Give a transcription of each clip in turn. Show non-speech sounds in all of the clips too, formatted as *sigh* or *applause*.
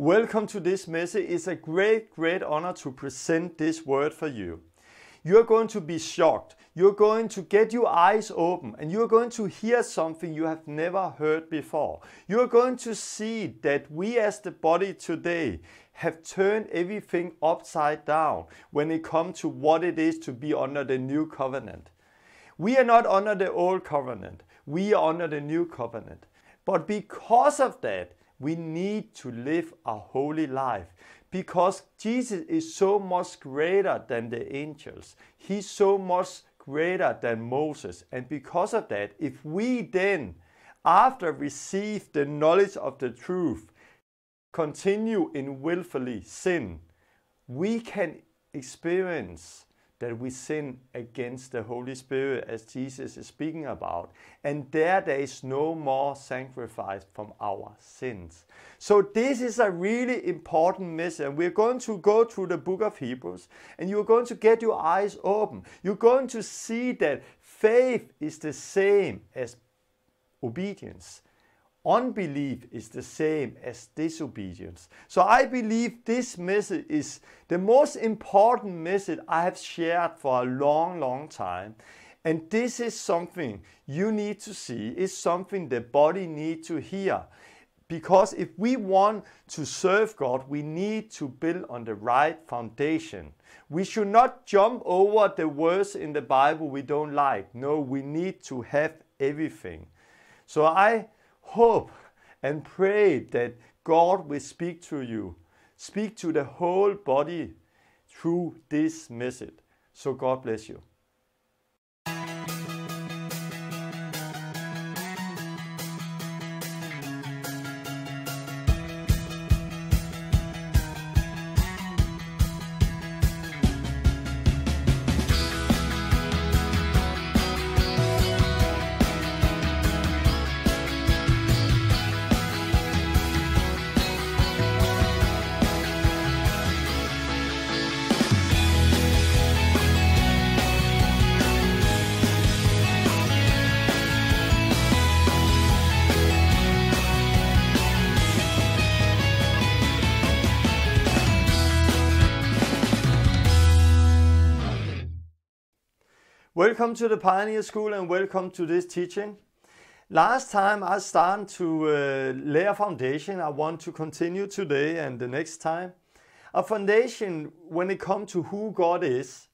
Welcome to this message. It's a great, great honor to present this word for you. You're going to be shocked. You're going to get your eyes open and you're going to hear something you have never heard before. You're going to see that we as the body today have turned everything upside down when it comes to what it is to be under the new covenant. We are not under the old covenant. We are under the new covenant. But because of that, we need to live a holy life because Jesus is so much greater than the angels. He's so much greater than Moses. And because of that, if we then, after receive the knowledge of the truth, continue in willfully sin, we can experience that we sin against the Holy Spirit, as Jesus is speaking about. And there, there is no more sacrifice from our sins. So, this is a really important message. We're going to go through the book of Hebrews, and you're going to get your eyes open. You're going to see that faith is the same as obedience. Unbelief is the same as disobedience. So I believe this message is the most important message I have shared for a long, long time. And this is something you need to see, it's something the body need to hear. Because if we want to serve God, we need to build on the right foundation. We should not jump over the words in the Bible we don't like. No, we need to have everything. So I hope and pray that God will speak to you, speak to the whole body through this message. So God bless you. Welcome to the Pioneer School and welcome to this teaching. Last time I started to uh, lay a foundation. I want to continue today and the next time. A foundation when it comes to who God is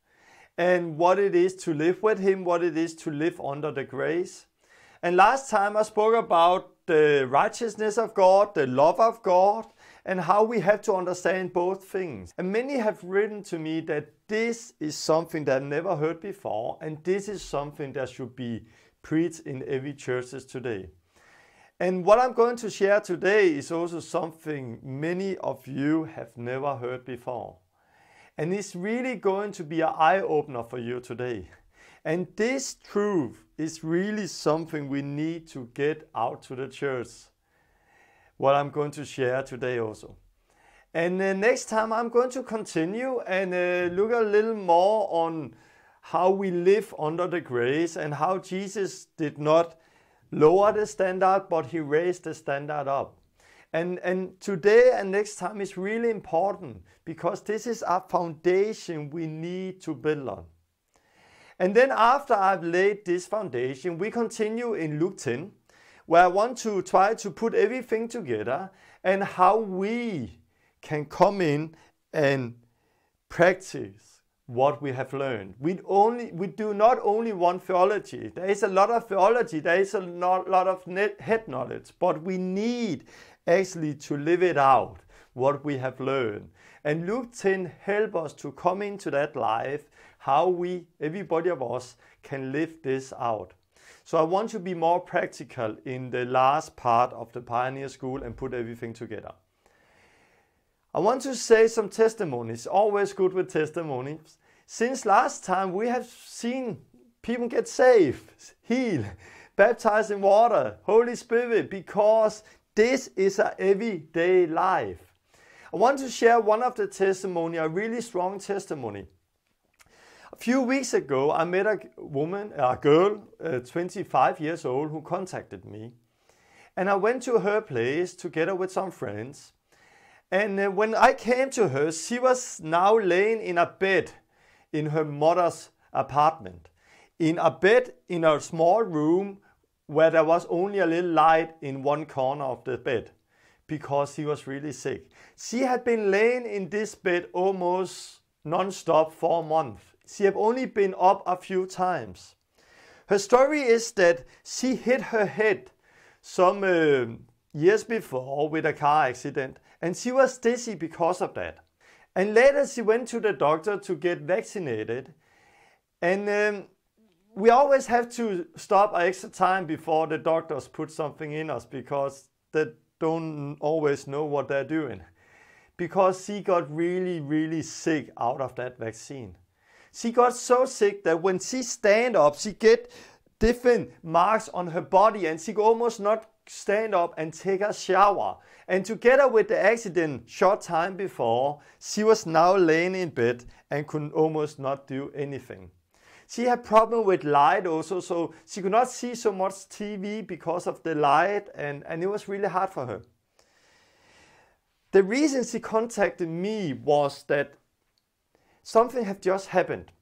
and what it is to live with Him, what it is to live under the grace. And last time I spoke about the righteousness of God, the love of God, and how we have to understand both things. And many have written to me that this is something that I've never heard before, and this is something that should be preached in every churches today. And what I'm going to share today is also something many of you have never heard before. And it's really going to be an eye opener for you today. And this truth is really something we need to get out to the church what I'm going to share today also. And uh, next time I'm going to continue and uh, look a little more on how we live under the grace and how Jesus did not lower the standard, but he raised the standard up. And, and today and next time is really important because this is our foundation we need to build on. And then after I've laid this foundation, we continue in Luke 10 where I want to try to put everything together and how we can come in and practice what we have learned. We only we do not only want theology. There is a lot of theology. There is a lot, lot of net, head knowledge, but we need actually to live it out what we have learned. And Luke 10 help us to come into that life, how we everybody of us can live this out. So I want to be more practical in the last part of the Pioneer School and put everything together. I want to say some testimonies, always good with testimonies. Since last time we have seen people get saved, healed, *laughs* baptized in water, Holy Spirit, because this is our everyday life. I want to share one of the testimony, a really strong testimony. A few weeks ago, I met a woman, a girl, uh, 25 years old, who contacted me. And I went to her place together with some friends. And uh, when I came to her, she was now laying in a bed in her mother's apartment. In a bed in a small room where there was only a little light in one corner of the bed because she was really sick. She had been laying in this bed almost non-stop for a month. She have only been up a few times. Her story is that she hit her head some uh, years before with a car accident and she was dizzy because of that. And later she went to the doctor to get vaccinated. And um, we always have to stop extra time before the doctors put something in us because they don't always know what they're doing. Because she got really, really sick out of that vaccine. She got so sick that when she stand up, she get different marks on her body and she could almost not stand up and take a shower. And together with the accident short time before, she was now laying in bed and could almost not do anything. She had problem with light also, so she could not see so much TV because of the light and, and it was really hard for her. The reason she contacted me was that something have just happened.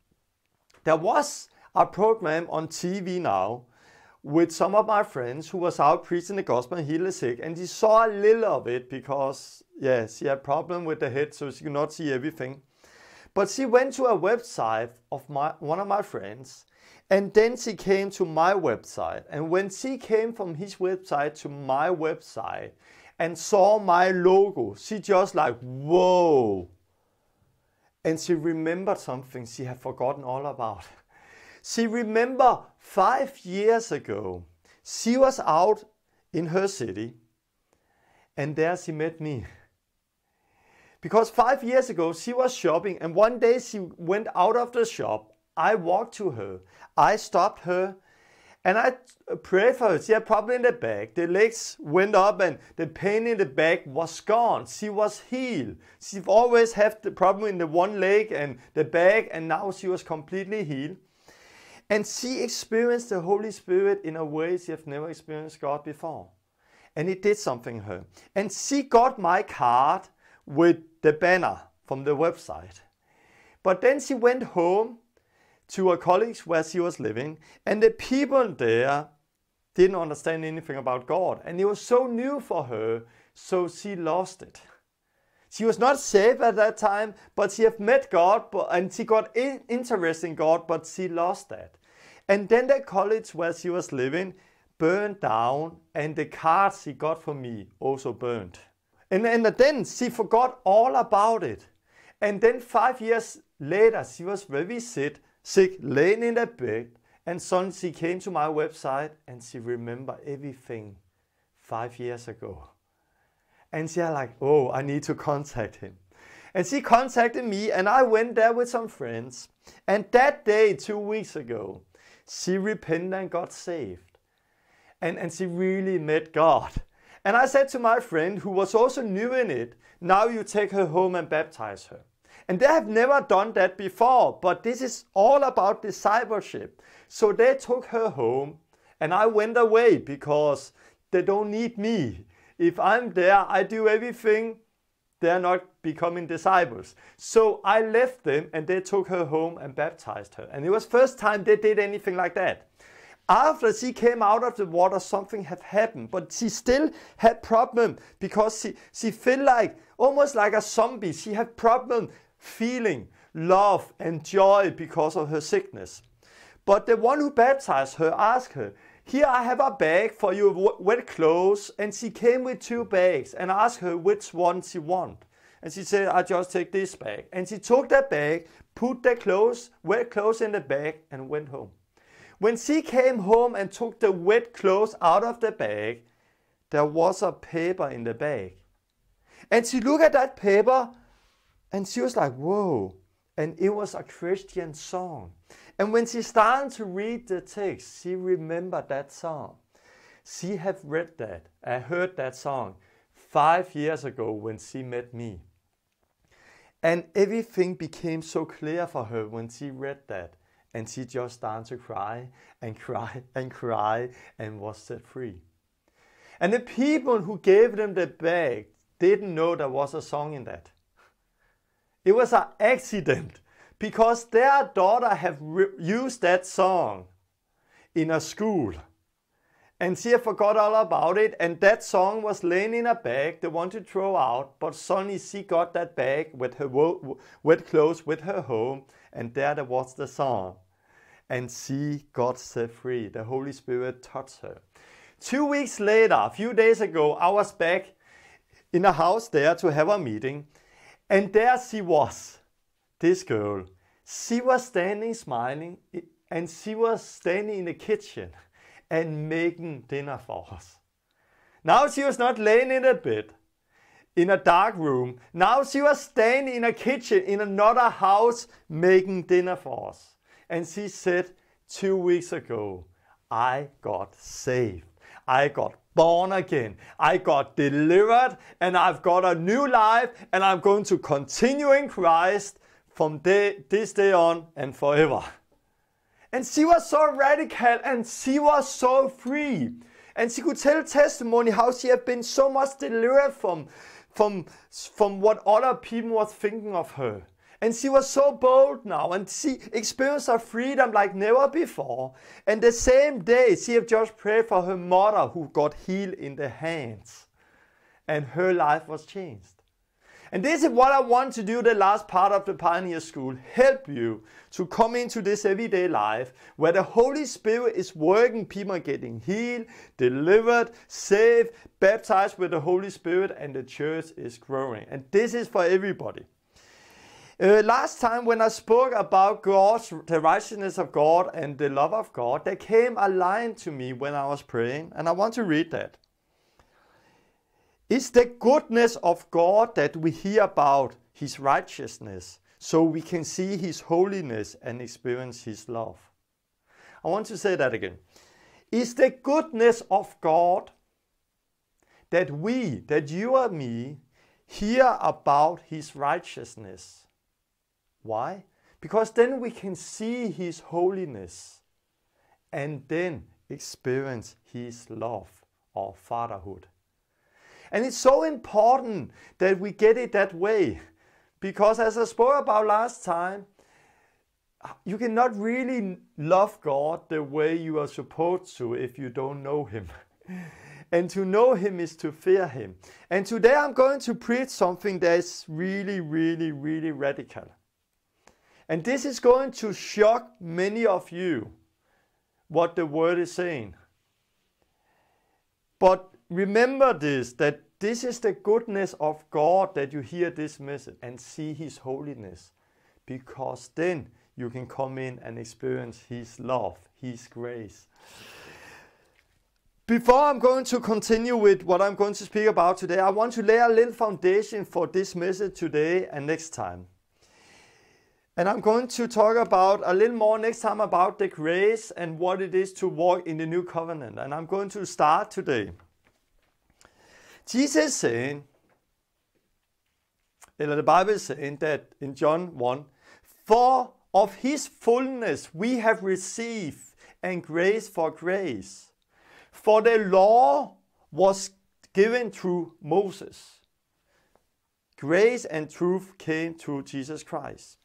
There was a program on TV now with some of my friends who was out preaching the gospel and healing the sick, and he saw a little of it because yes, she had problem with the head, so she could not see everything. But she went to a website of my one of my friends, and then she came to my website. And when she came from his website to my website and saw my logo, she just like, whoa, and she remembered something she had forgotten all about. She remembered five years ago, she was out in her city and there she met me. Because five years ago she was shopping and one day she went out of the shop. I walked to her. I stopped her and I prayed for her. She had a problem in the back. The legs went up and the pain in the back was gone. She was healed. She always had the problem in the one leg and the back, and now she was completely healed. And she experienced the Holy Spirit in a way she had never experienced God before. And it did something her. And she got my card with the banner from the website. But then she went home to her colleagues where she was living, and the people there didn't understand anything about God, and it was so new for her, so she lost it. She was not saved at that time, but she had met God, and she got in- interest in God, but she lost that. And then the college where she was living burned down, and the card she got from me also burned. And, and then she forgot all about it. And then five years later, she was very sick, Sick laying in that bed, and suddenly she came to my website and she remembered everything five years ago. And she er are like, oh, I need to contact him. And she contacted me, and I went there with some friends. And that day, two weeks ago, she repented and got saved. And, and she really met God. And I said to my friend, who was also new in it, now you take her home and baptize her. And they have never done that before, but this is all about discipleship. So they took her home, and I went away because they don't need me. If I'm there, I do everything. They're not becoming disciples. So I left them and they took her home and baptized her. And it was first time they did anything like that. After she came out of the water, something had happened, but she still had problem because she, she felt like almost like a zombie. She had problem feeling love and joy because of her sickness. But the one who baptized her asked her, Here I have a bag for your wet clothes. And she came with two bags and asked her which one she wanted. And she said, I just take this bag. And she took that bag, put the clothes, wet clothes in the bag, and went home. When she came home and took the wet clothes out of the bag, there was a paper in the bag. And she looked at that paper and she was like, whoa. And it was a Christian song. And when she started to read the text, she remembered that song. She had read that and heard that song five years ago when she met me. And everything became so clear for her when she read that. And she just started to cry and cry and cry and was set free. And the people who gave them the bag didn't know there was a song in that. It was an accident because their daughter have used that song in a school. And she forgot all about it, and that song was laying in a bag they wanted to throw out, but suddenly she got that bag with her wet clothes with her home, and there there was the song. And she got set free. The Holy Spirit touched her. Two weeks later, a few days ago, I was back in a house there to have a meeting, and there she was, this girl. She was standing smiling and she was standing in the kitchen and making dinner for us. Now she was not laying in a bed in a dark room. Now she was standing in a kitchen in another house making dinner for us. And she said two weeks ago, I got saved. I got born again. I got delivered and I've got a new life and I'm going to continue in Christ from day, this day on and forever. And she was so radical and she was so free. And she could tell testimony how she had been so much delivered from, from, from what other people was thinking of her. And she was so bold now, and she experienced her freedom like never before. And the same day, she had just prayed for her mother who got healed in the hands, and her life was changed. And this is what I want to do the last part of the Pioneer School help you to come into this everyday life where the Holy Spirit is working, people are getting healed, delivered, saved, baptized with the Holy Spirit, and the church is growing. And this is for everybody. Uh, last time when I spoke about God's, the righteousness of God and the love of God, there came a line to me when I was praying, and I want to read that. It's the goodness of God that we hear about His righteousness, so we can see His holiness and experience His love. I want to say that again. It's the goodness of God that we, that you and me, hear about His righteousness, why? Because then we can see His holiness and then experience His love or fatherhood. And it's so important that we get it that way. Because as I spoke about last time, you cannot really love God the way you are supposed to if you don't know Him. *laughs* and to know Him is to fear Him. And today I'm going to preach something that is really, really, really radical. And this is going to shock many of you what the word is saying. But remember this that this is the goodness of God that you hear this message and see his holiness because then you can come in and experience his love, his grace. Before I'm going to continue with what I'm going to speak about today, I want to lay a little foundation for this message today and next time. And I'm going to talk about a little more next time about the grace and what it is to walk in the new covenant. And I'm going to start today. Jesus saying, or the Bible is saying that in John 1, for of his fullness we have received and grace for grace. For the law was given through Moses. Grace and truth came through Jesus Christ.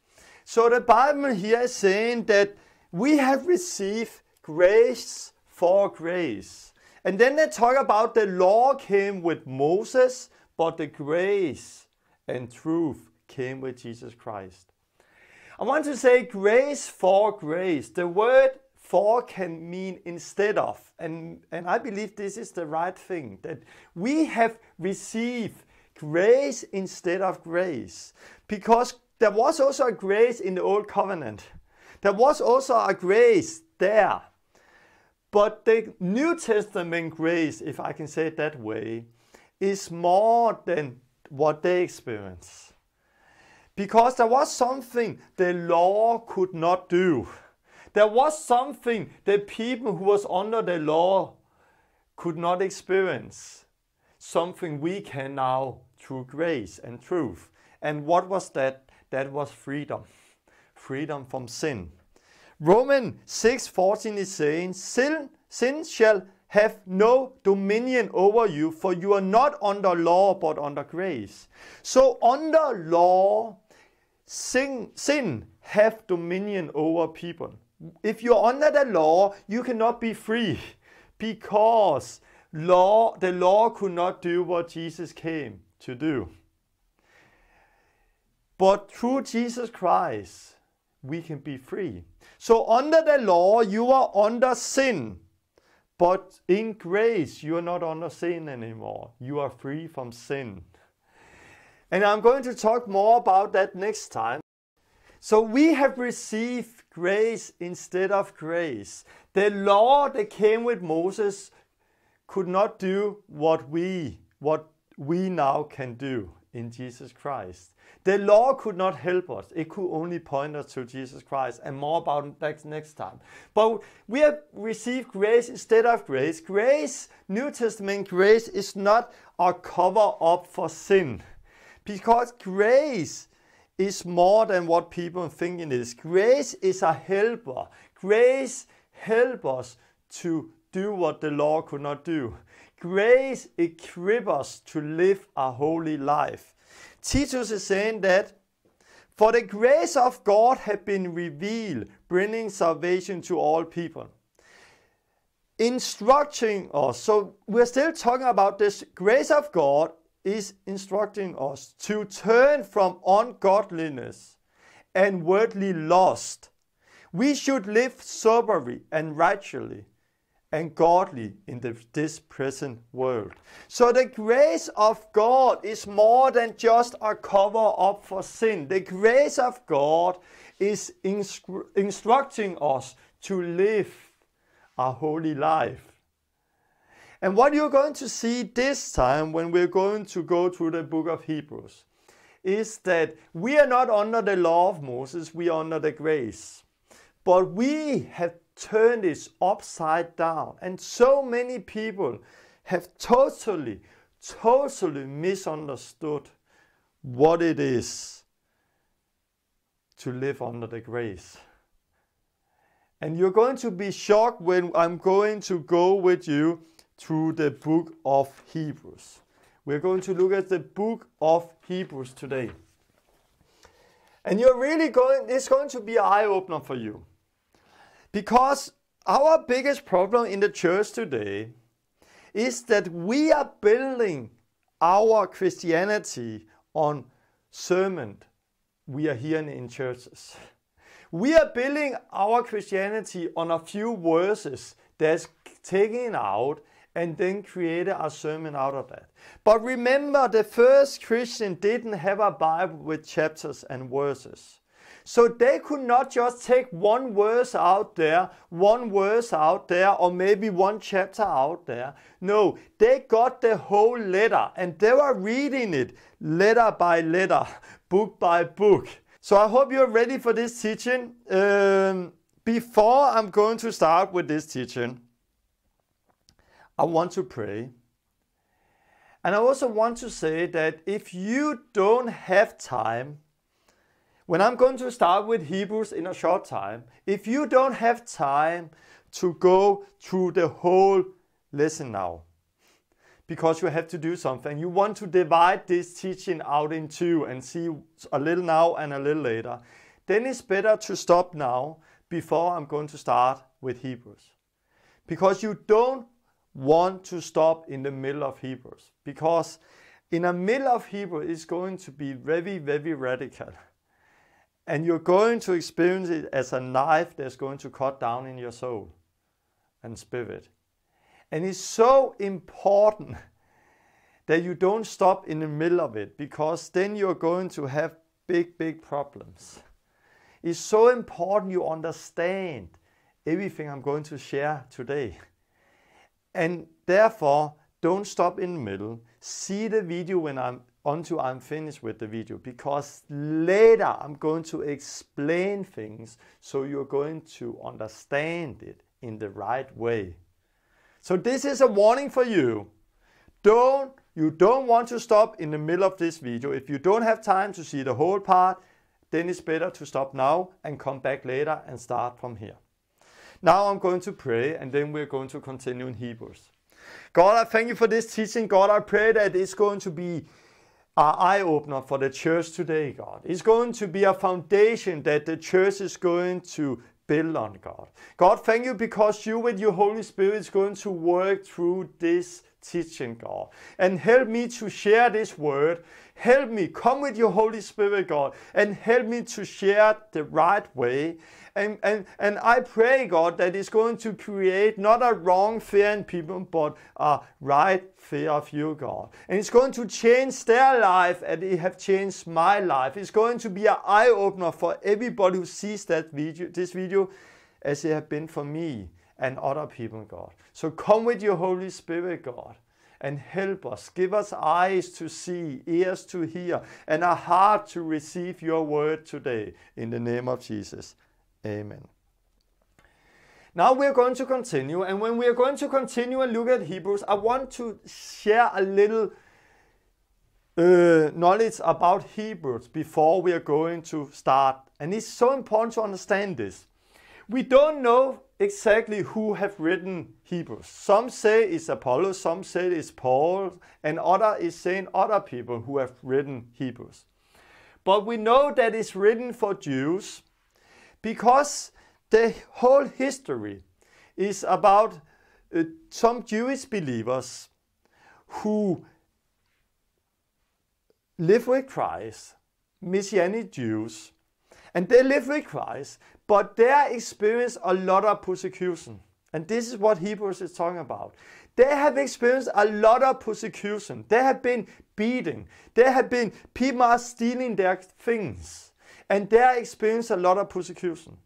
So the Bible here is saying that we have received grace for grace. And then they talk about the law came with Moses, but the grace and truth came with Jesus Christ. I want to say grace for grace. The word for can mean instead of. And, and I believe this is the right thing that we have received grace instead of grace. Because there was also a grace in the old covenant. There was also a grace there. But the New Testament grace, if I can say it that way, is more than what they experience. Because there was something the law could not do. There was something the people who was under the law could not experience. Something we can now through grace and truth. And what was that? That was freedom. Freedom from sin. Romans 6:14 is saying, sin, sin shall have no dominion over you, for you are not under law but under grace. So under law, sin, sin have dominion over people. If you're under the law, you cannot be free because law, the law could not do what Jesus came to do. But through Jesus Christ, we can be free. So, under the law, you are under sin. But in grace, you are not under sin anymore. You are free from sin. And I'm going to talk more about that next time. So we have received grace instead of grace. The law that came with Moses could not do what we what we now can do in Jesus Christ. The law could not help us, it could only point us to Jesus Christ, and more about that next time. But we have received grace instead of grace. Grace, New Testament grace, is not a cover up for sin, because grace is more than what people think it is. Grace is a helper. Grace helps us to do what the law could not do. Grace equips us to live a holy life. Titus is saying that for the grace of God had been revealed, bringing salvation to all people. Instructing us, so we're still talking about this grace of God is instructing us to turn from ungodliness and worldly lust. We should live soberly and righteously and godly in the, this present world. So the grace of God is more than just a cover up for sin. The grace of God is instru instructing us to live a holy life. And what you're going to see this time when we're going to go through the book of Hebrews is that we are not under the law of Moses, we are under the grace. But we have turned it upside down. And so many people have totally, totally misunderstood what it is to live under the grace. And you're going to be shocked when I'm going to go with you through the book of Hebrews. We're going to look at the book of Hebrews today. And you're really going, it's going to be eye opener for you. Because our biggest problem in the church today is that we are building our Christianity on sermon we are hearing in churches. We are building our Christianity on a few verses that's taken out and then created a sermon out of that. But remember, the first Christian didn't have a Bible with chapters and verses. So they could not just take one verse out there, one verse out there, or maybe one chapter out there. No, they got the whole letter and they were reading it letter by letter, *laughs* book by book. So I hope you're ready for this teaching. Um, before I'm going to start with this teaching, I want to pray. And I also want to say that if you don't have time when I'm going to start with Hebrews in a short time, if you don't have time to go through the whole lesson now, because you have to do something, you want to divide this teaching out in two and see a little now and a little later, then it's better to stop now before I'm going to start with Hebrews. Because you don't want to stop in the middle of Hebrews. Because in the middle of Hebrew, it's going to be very, very radical. And you're going to experience it as a knife that's going to cut down in your soul and spirit. And it's so important that you don't stop in the middle of it because then you're going to have big, big problems. It's so important you understand everything I'm going to share today. And therefore, don't stop in the middle. See the video when I'm until I'm finished with the video because later I'm going to explain things so you're going to understand it in the right way. So this is a warning for you. Don't you don't want to stop in the middle of this video. If you don't have time to see the whole part, then it's better to stop now and come back later and start from here. Now I'm going to pray and then we're going to continue in Hebrews. God, I thank you for this teaching. God, I pray that it's going to be are eye opener for the church today, God. It's going to be a foundation that the church is going to build on, God. God, thank you because you, with your Holy Spirit, is going to work through this teaching, God. And help me to share this word. Help me. Come with your Holy Spirit, God, and help me to share the right way. And, and, and I pray, God, that it's going to create not a wrong fear in people, but a right fear of you, God. And it's going to change their life, and it have changed my life. It's going to be an eye opener for everybody who sees that video, this video, as it have been for me and other people, God. So come with your Holy Spirit, God, and help us. Give us eyes to see, ears to hear, and a heart to receive your word today. In the name of Jesus. Amen. Now we are going to continue, and when we are going to continue and look at Hebrews, I want to share a little uh, knowledge about Hebrews before we are going to start. And it's so important to understand this. We don't know exactly who have written Hebrews. Some say it's Apollo, some say it's Paul, and other is saying other people who have written Hebrews. But we know that it's written for Jews because the whole history is about uh, some Jewish believers who live with Christ, Messianic Jews, and they live with Christ but they experienced a lot of persecution. And this is what Hebrews is talking about. They have experienced a lot of persecution. They have been beaten. They have been, people are stealing their things. And they experienced a lot of persecution.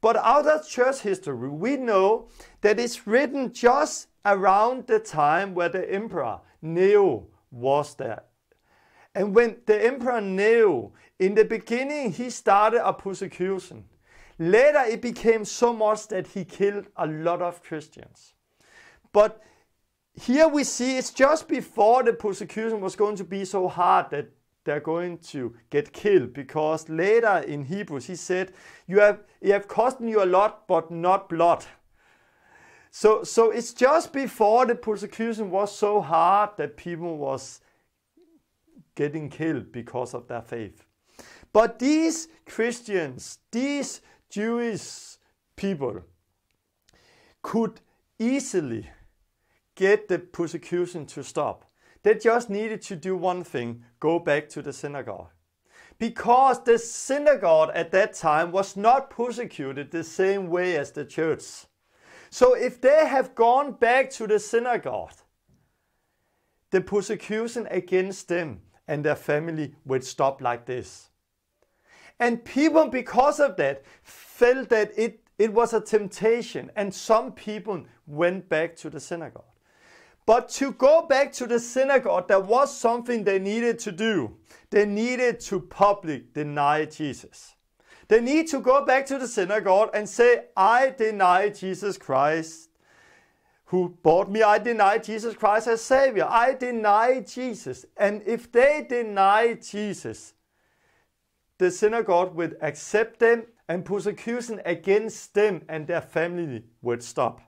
But out of church history, we know that it's written just around the time where the emperor Nero was there. And when the emperor Nero, in the beginning, he started a persecution. Later, it became so much that he killed a lot of Christians. But here we see it's just before the persecution was going to be so hard that they're going to get killed because later in Hebrews he said, You have, it have cost you a lot, but not blood. So, so it's just before the persecution was so hard that people was getting killed because of their faith. But these Christians, these Jewish people could easily get the persecution to stop. They just needed to do one thing go back to the synagogue. Because the synagogue at that time was not persecuted the same way as the church. So if they have gone back to the synagogue, the persecution against them and their family would stop like this. And people, because of that, felt that it, it was a temptation, and some people went back to the synagogue. But to go back to the synagogue, there was something they needed to do. They needed to publicly deny Jesus. They need to go back to the synagogue and say, I deny Jesus Christ who bought me. I deny Jesus Christ as Savior. I deny Jesus. And if they deny Jesus, the synagogue would accept them and persecution against them and their family would stop.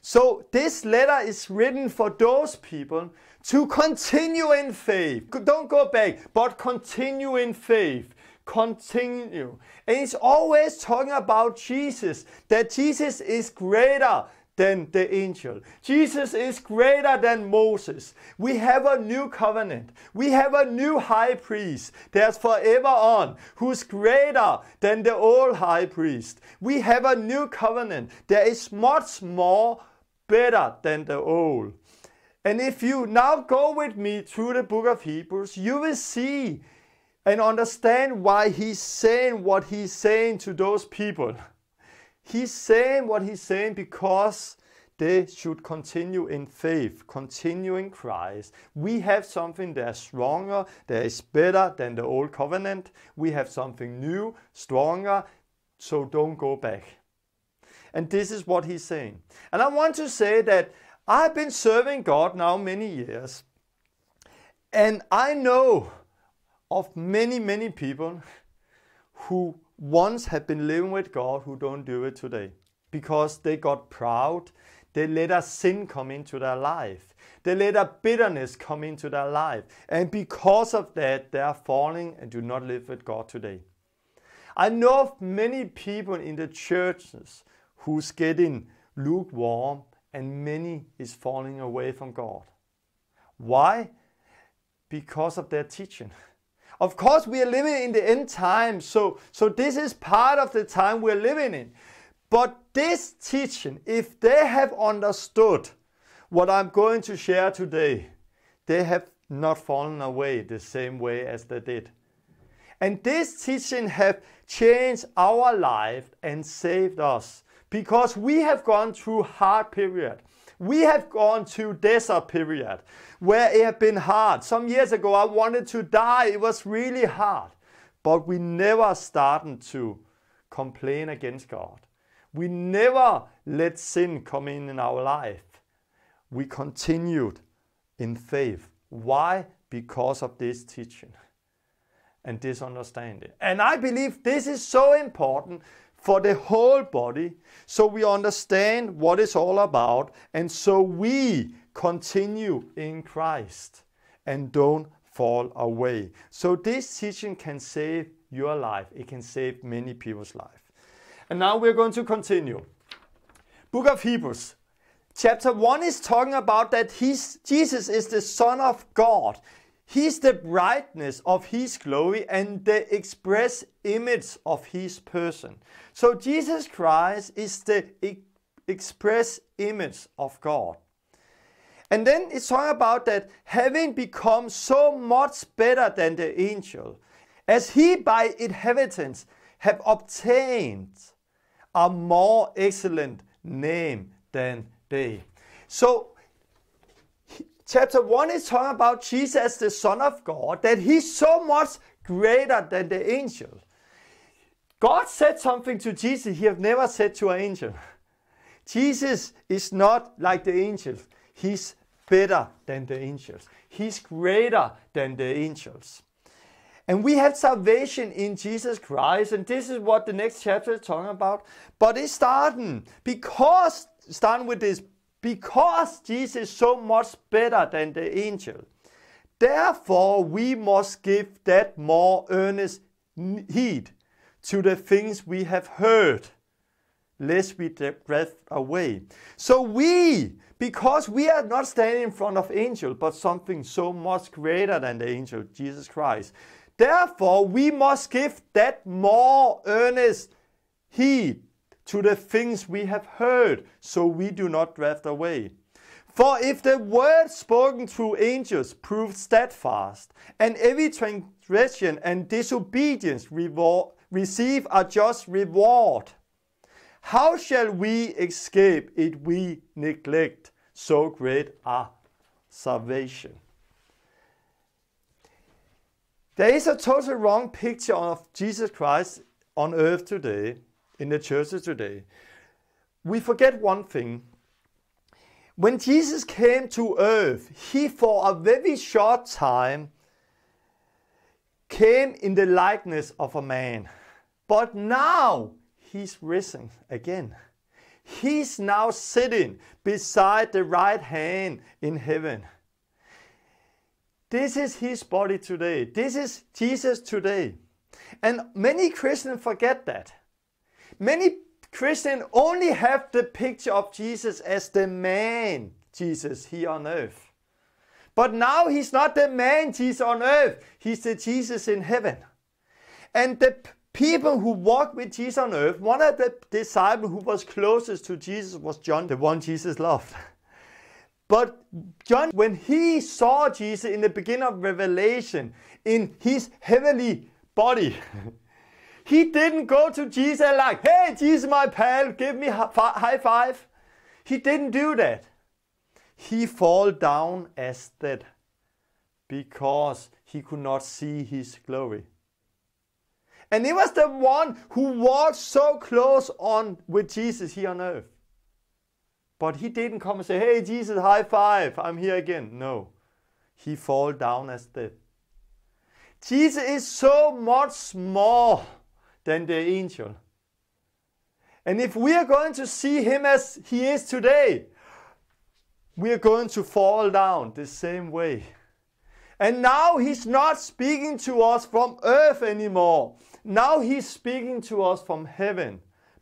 So this letter is written for those people to continue in faith. Don't go back, but continue in faith. Continue. And it's always talking about Jesus, that Jesus is greater, than the angel. Jesus is greater than Moses. We have a new covenant. We have a new high priest. There's forever on who's greater than the old high priest. We have a new covenant. There is much more better than the old. And if you now go with me through the book of Hebrews, you will see and understand why he's saying what he's saying to those people. He's saying what he's saying because they should continue in faith, continue in Christ. We have something that is stronger, that is better than the old covenant. We have something new, stronger, so don't go back. And this is what he's saying. And I want to say that I've been serving God now many years, and I know of many, many people who once have been living with God who don't do it today because they got proud. They let a sin come into their life. They let a bitterness come into their life. And because of that, they are falling and do not live with God today. I know of many people in the churches who's getting lukewarm and many is falling away from God. Why? Because of their teaching. *laughs* Of course, we are living in the end time, so, so this is part of the time we're living in. But this teaching, if they have understood what I'm going to share today, they have not fallen away the same way as they did. And this teaching have changed our life and saved us because we have gone through hard period. We have gone to desert period where it had been hard. Some years ago I wanted to die. It was really hard. But we never started to complain against God. We never let sin come in in our life. We continued in faith. Why? Because of this teaching and this understanding. And I believe this is so important for the whole body so we understand what it's all about and so we continue in Christ and don't fall away. So this teaching can save your life. It can save many people's life. And now we're going to continue. Book of Hebrews. Chapter 1 is talking about that he's, Jesus is the Son of God. He is the brightness of his glory and the express image of his person. So Jesus Christ is the e express image of God. And then it's talking about that having become so much better than the angel, as he by inheritance have obtained a more excellent name than they. So Chapter 1 is talking about Jesus, the Son of God, that he's so much greater than the angel. God said something to Jesus he have never said to an angel. Jesus is not like the angels. He's better than the angels. He's greater than the angels. And we have salvation in Jesus Christ, and this is what the next chapter is talking about. But it's starting because starting with this because Jesus is so much better than the angel, therefore we must give that more earnest heed to the things we have heard, lest we drift away. So we, because we are not standing in front of angel, but something so much greater than the angel, Jesus Christ. Therefore, we must give that more earnest heed to the things we have heard, so we do not drift away. For if the word spoken through angels proved steadfast, and every transgression and disobedience receive a just reward, how shall we escape if we neglect so great a salvation? There is a totally wrong picture of Jesus Christ on earth today in the churches today. We forget one thing. When Jesus came to earth, he for a very short time came in the likeness of a man. But now he's risen again. He's now sitting beside the right hand in heaven. This is his body today. This is Jesus today. And many Christians forget that. Many Christians only have the picture of Jesus as the man Jesus here on earth. But now he's not the man Jesus on earth, he's the Jesus in heaven. And the people who walked with Jesus on earth, one of the disciples who was closest to Jesus was John, the one Jesus loved. *laughs* But John, when he saw Jesus in the beginning of Revelation in his heavenly body, *laughs* He didn't go to Jesus and like, hey, Jesus, my pal, give me high five. He didn't do that. He fall down as dead because he could not see his glory. And he was the one who walked so close on with Jesus here on earth. But he didn't come and say, Hey Jesus, high five, I'm here again. No. He fall down as dead. Jesus is so much more than the angel. And if we are going to see him as he is today, we are going to fall down the same way. And now he's not speaking to us from earth anymore. Now he's speaking to us from heaven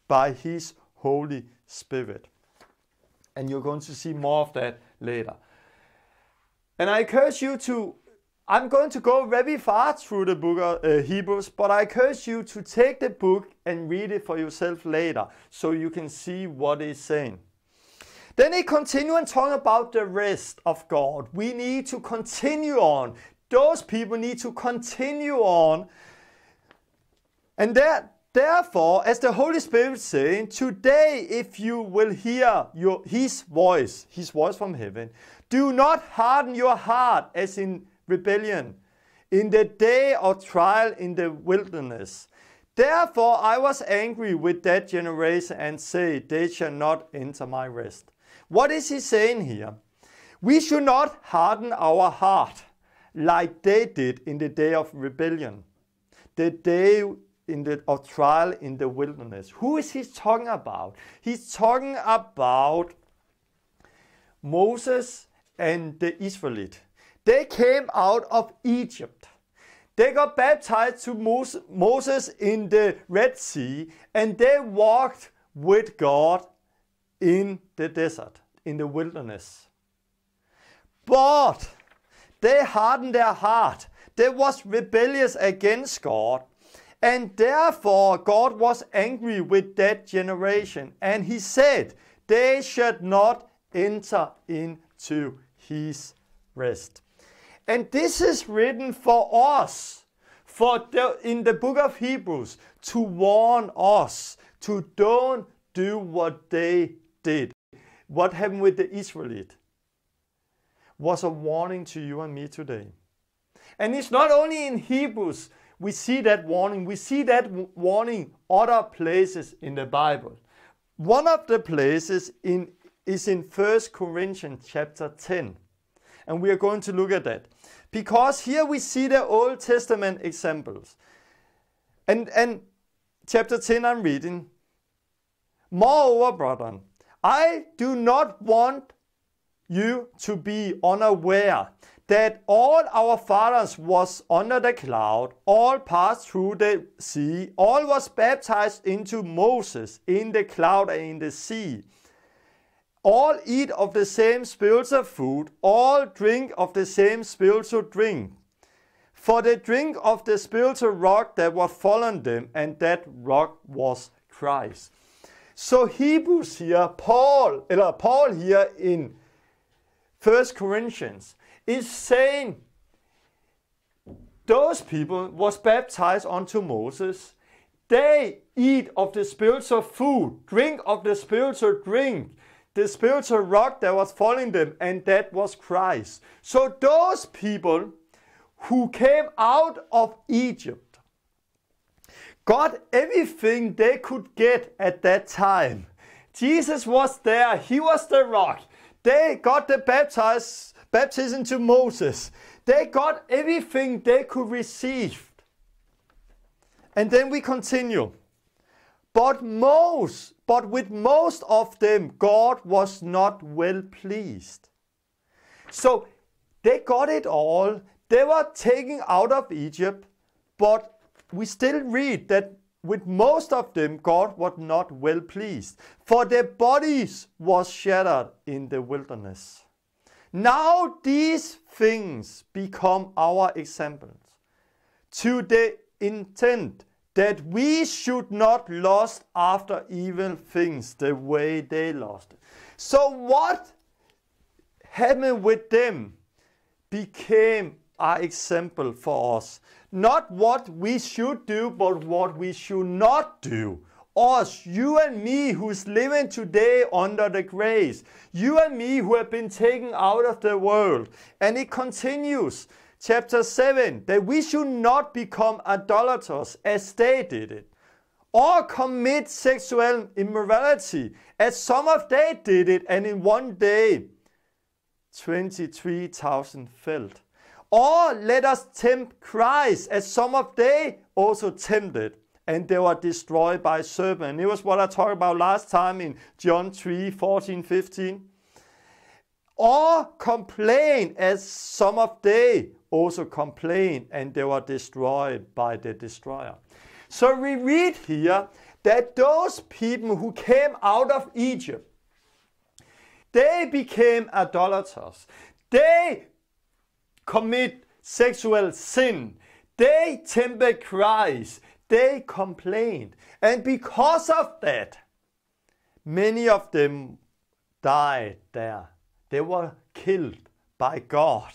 by his Holy Spirit. And you're going to see more of that later. And I encourage you to I'm going to go very fast through the book of uh, Hebrews, but I encourage you to take the book and read it for yourself later so you can see what it's saying. Then he continues and talk about the rest of God. We need to continue on. Those people need to continue on. And that therefore, as the Holy Spirit is saying, today if you will hear your his voice, his voice from heaven, do not harden your heart as in rebellion, in the day of trial in the wilderness. Therefore I was angry with that generation and say, They shall not enter my rest. What is he saying here? We should not harden our heart like they did in the day of rebellion, the day in the, of trial in the wilderness. Who is he talking about? He's talking about Moses and the Israelite. They came out of Egypt. They got baptized to Moses in the Red Sea and they walked with God in the desert, in the wilderness. But they hardened their heart. They was rebellious against God. And therefore God was angry with that generation. And he said, they should not enter into his rest. And this is written for us, for the, in the book of Hebrews, to warn us to don't do what they did. What happened with the Israelite was a warning to you and me today. And it's not only in Hebrews we see that warning, we see that warning other places in the Bible. One of the places in, is in First Corinthians chapter 10 and we are going to look at that. Because here we see the Old Testament examples. And, and chapter 10 I'm reading. Moreover, brethren, I do not want you to be unaware that all our fathers was under the cloud, all passed through the sea, all was baptized into Moses in the cloud and in the sea all eat of the same spiritual food, all drink of the same spiritual drink. For they drink of the spiritual rock that was fallen them, and that rock was Christ. So Hebrews here, Paul, or Paul here in 1 Corinthians is saying those people was baptized unto Moses. They eat of the spiritual food, drink of the spiritual drink the spiritual rock that was following them, and that was Christ. So those people who came out of Egypt got everything they could get at that time. Jesus was there, he was the rock. They got the baptize, baptism to Moses. They got everything they could receive. And then we continue. But most, but with most of them, God was not well pleased. So they got it all. They were taken out of Egypt, but we still read that with most of them, God was not well pleased, for their bodies was shattered in the wilderness. Now these things become our examples to the intent that we should not lust after evil things the way they lost. So what happened with them became our example for us. Not what we should do, but what we should not do. Us, you and me who's living today under the grace. You and me who have been taken out of the world. And it continues chapter 7 that we should not become idolaters as they did it, or commit sexual immorality as some of they did it, and in one day 23,000 fell. Or let us tempt Christ as some of they also tempted and they were destroyed by serpent. And it was what I talked about last time in John 3, 14, 15. Or complain as some of they also complained and they were destroyed by the destroyer. So we read here that those people who came out of Egypt, they became idolaters. They commit sexual sin. They temper Christ. They complained. And because of that, many of them died there. They were killed by God.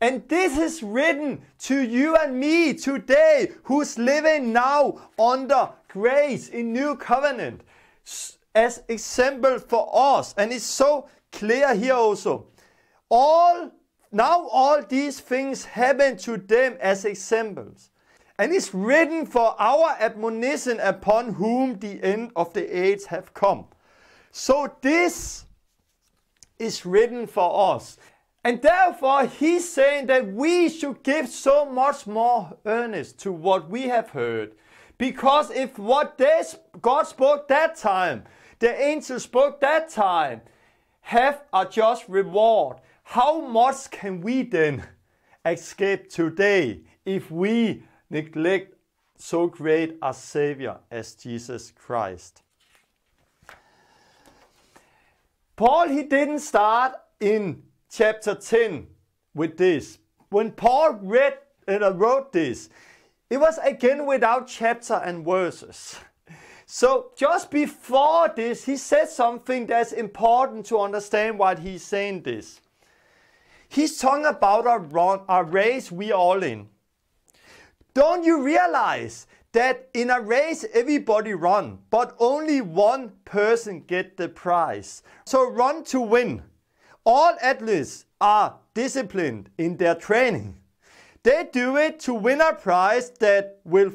And this is written to you and me today who's living now under grace in new covenant as example for us. And it's so clear here also. All now all these things happen to them as examples. And it's written for our admonition upon whom the end of the age have come. So this is written for us. And therefore, he's saying that we should give so much more earnest to what we have heard. Because if what they, God spoke that time, the angels spoke that time, have a just reward, how much can we then escape today if we neglect so great a Savior as Jesus Christ? Paul, he didn't start in chapter 10 with this. When Paul read uh, wrote this, it was again without chapter and verses. So just before this, he said something that's important to understand why he's saying this. He's talking about our, run, our race we are all in. Don't you realize that in a race everybody run, but only one person get the prize. So run to win. All athletes are disciplined in their training. They do it to win a prize that will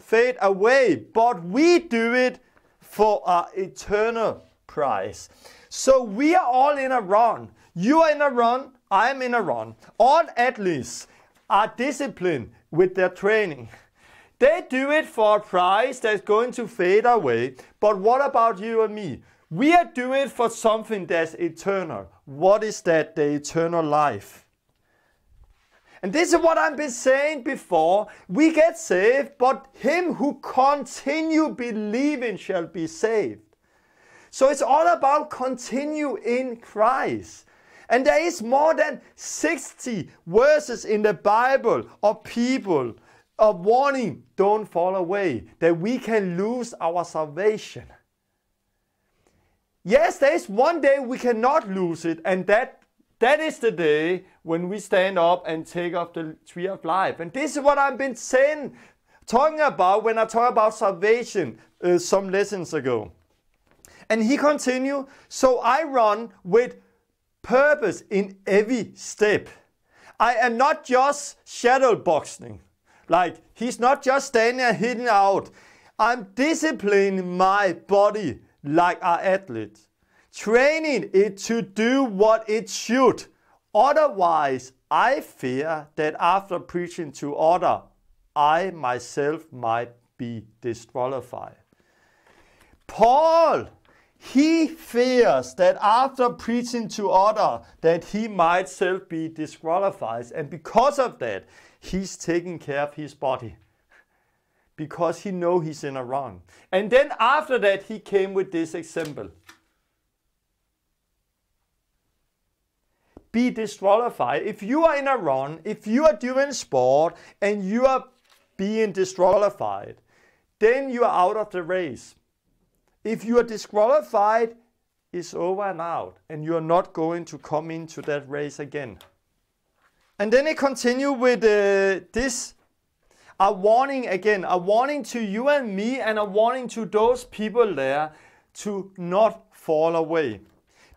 fade away, but we do it for an eternal prize. So we are all in a run. You are in a run, I am in a run. All athletes are disciplined with their training. They do it for a prize that's going to fade away. But what about you and me? We are doing for something that's eternal. What is that? The eternal life. And this is what I've been saying before. We get saved, but him who continue believing shall be saved. So it's all about continue in Christ. And there is more than 60 verses in the Bible of people of warning, don't fall away, that we can lose our salvation. Yes, there is one day we cannot lose it, and that that is the day when we stand up and take off the tree of life. And this is what I've been saying, talking about when I talk about salvation uh, some lessons ago. And he continued, So I run with purpose in every step. I am not just shadow boxing. Like, he's not just standing and hitting out. I'm disciplining my body like our athletes. Training it to do what it should. Otherwise, I fear that after preaching to order, I myself might be disqualified. Paul, he fears that after preaching to order, that he might self be disqualified. And because of that, he's taking care of his body because he know he's in a wrong. And then after that, he came with this example. Be disqualified. If you are in a run, if you are doing sport and you are being disqualified, then you are out of the race. If you are disqualified, it's over and out, and you are not going to come into that race again. And then it continue with uh, this a warning again, a warning to you and me, and a warning to those people there to not fall away.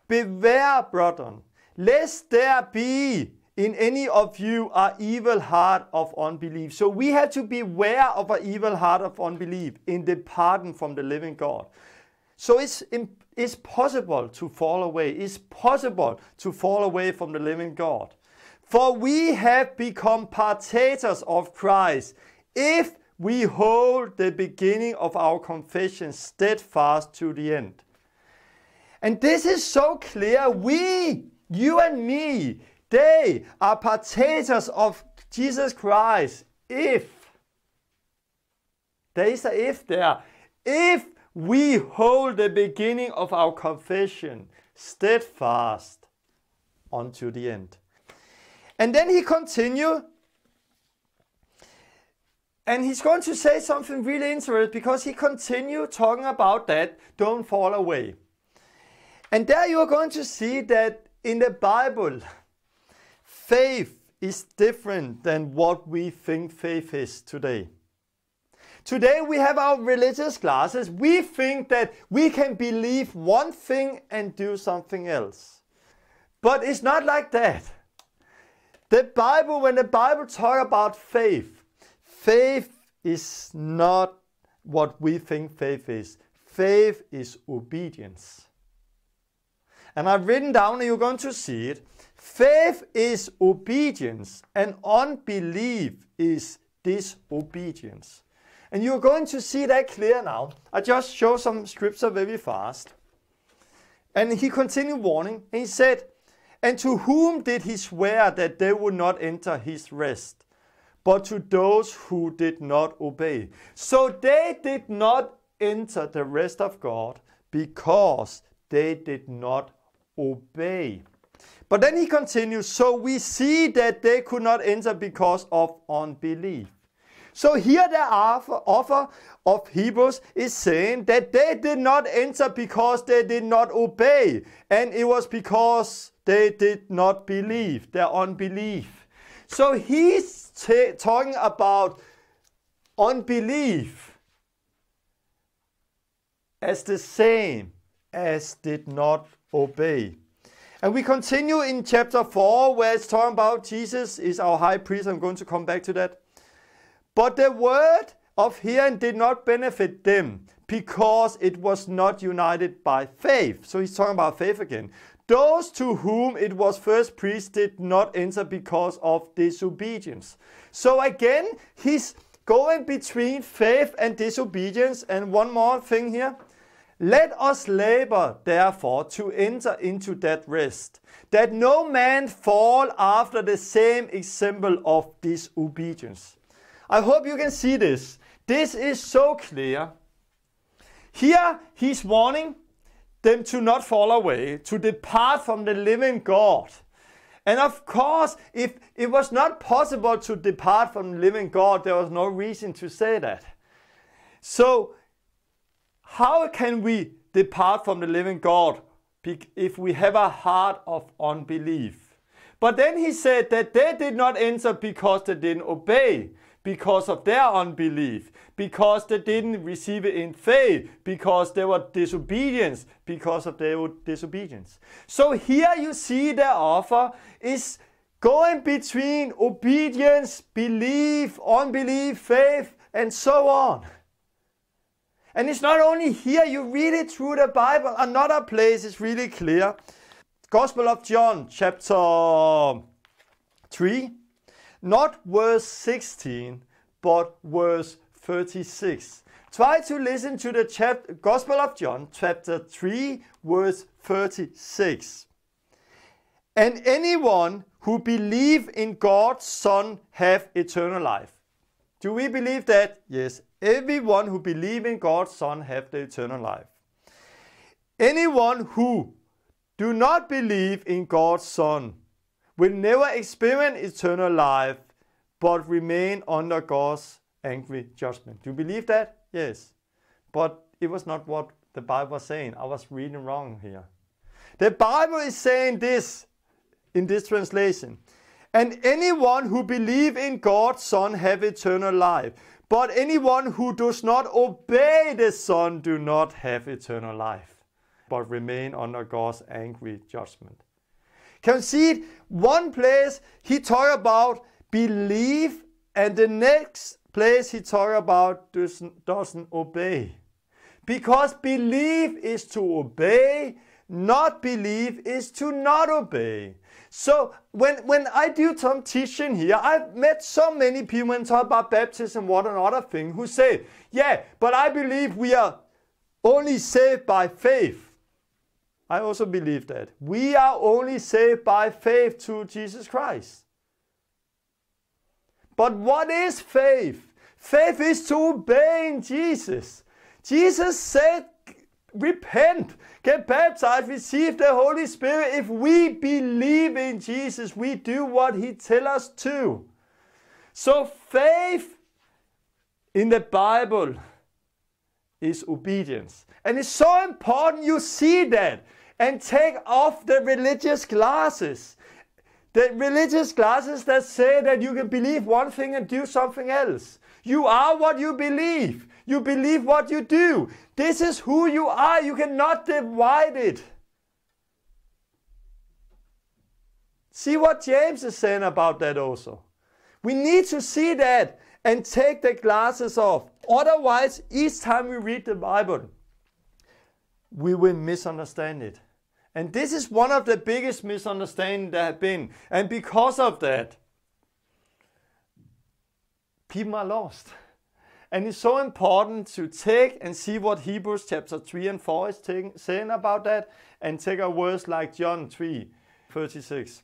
Beware, brethren, lest there be in any of you an evil heart of unbelief. So we have to beware of an evil heart of unbelief in departing from the living God. So it's, it's possible to fall away. It's possible to fall away from the living God. For we have become partakers of Christ if we hold the beginning of our confession steadfast to the end. And this is so clear. We, you and me, they are partakers of Jesus Christ if there is a if there. If we hold the beginning of our confession steadfast unto the end. And then he continued, and he's going to say something really interesting because he continued talking about that, don't fall away. And there you are going to see that in the Bible, faith is different than what we think faith is today. Today we have our religious classes. We think that we can believe one thing and do something else. But it's not like that. The Bible, when the Bible talk about faith, Faith is not what we think faith is. Faith is obedience. And I've written down, and you're going to see it. Faith is obedience, and unbelief is disobedience. And you're going to see that clear now. I just show some scripture very fast. And he continued warning, and he said, And to whom did he swear that they would not enter his rest? but to those who did not obey. So they did not enter the rest of God because they did not obey. But then he continues, so we see that they could not enter because of unbelief. So here the author of Hebrews is saying that they did not enter because they did not obey, and it was because they did not believe, their unbelief. So he's talking about unbelief as the same as did not obey. And we continue in chapter 4 where it's talking about Jesus is our high priest. I'm going to come back to that. But the word of hearing did not benefit them because it was not united by faith. So he's talking about faith again. Those to whom it was first preached did not enter because of disobedience. So again, he's going between faith and disobedience. And one more thing here. Let us labor, therefore, to enter into that rest, that no man fall after the same example of disobedience. I hope you can see this. This is so clear. Here he's warning them to not fall away, to depart from the living God. And of course, if it was not possible to depart from the living God, there was no reason to say that. So, how can we depart from the living God if we have a heart of unbelief? But then he said that they did not enter because they didn't obey because of their unbelief, because they didn't receive it in faith, because they were disobedience, because of their disobedience. So here you see the offer is going between obedience, belief, unbelief, faith, and so on. And it's not only here, you read it through the Bible. Another place is really clear. Gospel of John, chapter 3, not verse 16, but verse 36. Try to listen to the Gospel of John, chapter 3, verse 36. And anyone who believe in God's Son have eternal life. Do we believe that? Yes, everyone who believe in God's Son have the eternal life. Anyone who do not believe in God's Son will never experience eternal life, but remain under God's angry judgment. Do you believe that? Yes. But it was not what the Bible was saying. I was reading wrong here. The Bible is saying this in this translation. And anyone who believe in God's Son have eternal life. But anyone who does not obey the Son do not have eternal life, but remain under God's angry judgment. Can see One place he talk about believe, and the next place he talk about doesn't, doesn't obey. Because believe is to obey, not believe is to not obey. So when, when I do some teaching here, I've met so many people and talk about baptism, what another thing, who say, yeah, but I believe we are only saved by faith. I also believe that. We are only saved by faith through Jesus Christ. But what is faith? Faith is to in Jesus. Jesus said, repent, get baptized, receive the Holy Spirit. If we believe in Jesus, we do what he tells us to. So faith in the Bible is obedience. And it's so important you see that and take off the religious glasses. The religious glasses that say that you can believe one thing and do something else. You are what you believe. You believe what you do. This is who you are. You cannot divide it. See what James is saying about that also. We need to see that and take the glasses off. Otherwise, each time we read the Bible, we will misunderstand it. And this is one of the biggest misunderstandings there have been. And because of that, people are lost. And it's so important to take and see what Hebrews chapter 3 and 4 is taking, saying about that and take a verse like John 3 36.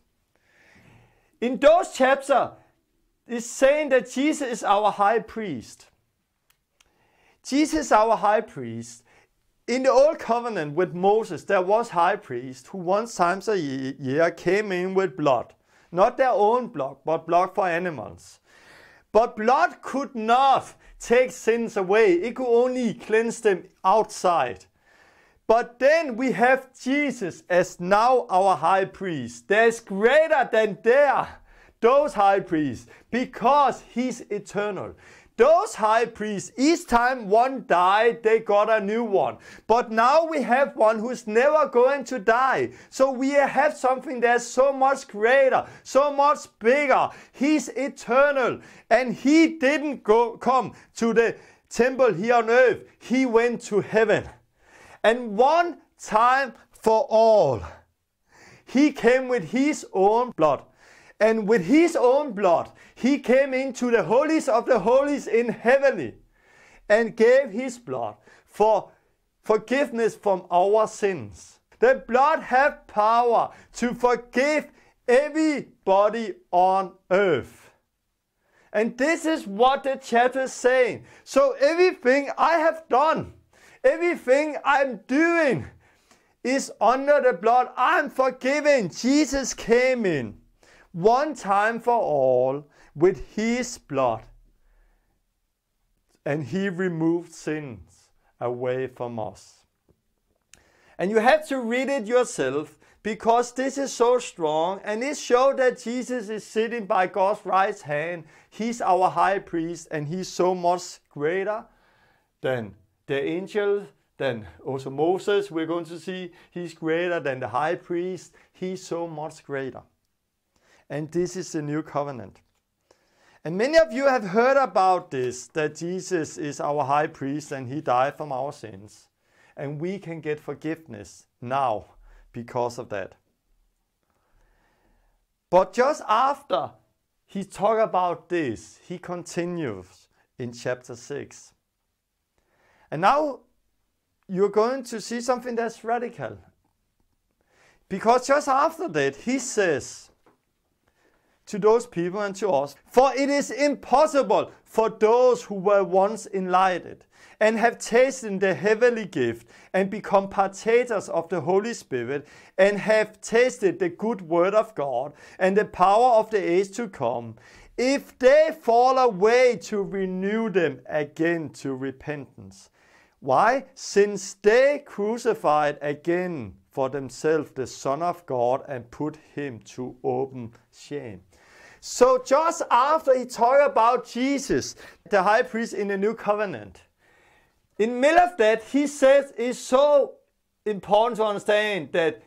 In those chapters, it's saying that Jesus is our high priest. Jesus is our high priest. In the Old Covenant with Moses, there was high priest who once times a year came in with blood. Not their own blood, but blood for animals. But blood could not take sins away. It could only cleanse them outside. But then we have Jesus as now our high priest. There's greater than there, those high priests, because he's eternal. Those high priests, each time one died, they got a new one. But now we have one who's never going to die. So we have something that's so much greater, so much bigger. He's eternal. And he didn't go, come to the temple here on earth, he went to heaven. And one time for all, he came with his own blood. And with his own blood, he came into the holies of the holies in heavenly and gave his blood for forgiveness from our sins. The blood have power to forgive everybody on earth. And this is what the chapter is saying. So everything I have done, everything I'm doing is under the blood. I'm forgiven. Jesus came in one time for all with his blood. And he removed sins away from us. And you have to read it yourself because this is so strong and it shows that Jesus is sitting by God's right hand. He's our high priest and he's so much greater than the angel, than also Moses. We're going to see he's greater than the high priest. He's so much greater and this is the new covenant. And many of you have heard about this that Jesus is our high priest and he died from our sins. And we can get forgiveness now because of that. But just after he talk about this, he continues in chapter 6. And now you're going to see something that's radical. Because just after that, he says, to those people and to us. For it is impossible for those who were once enlightened and have tasted the heavenly gift and become partakers of the Holy Spirit and have tasted the good word of God and the power of the age to come, if they fall away to renew them again to repentance. Why? Since they crucified again for themselves the Son of God and put him to open shame. So just after he talked about Jesus, the high priest in the new covenant, in the middle of that, he says it's so important to understand that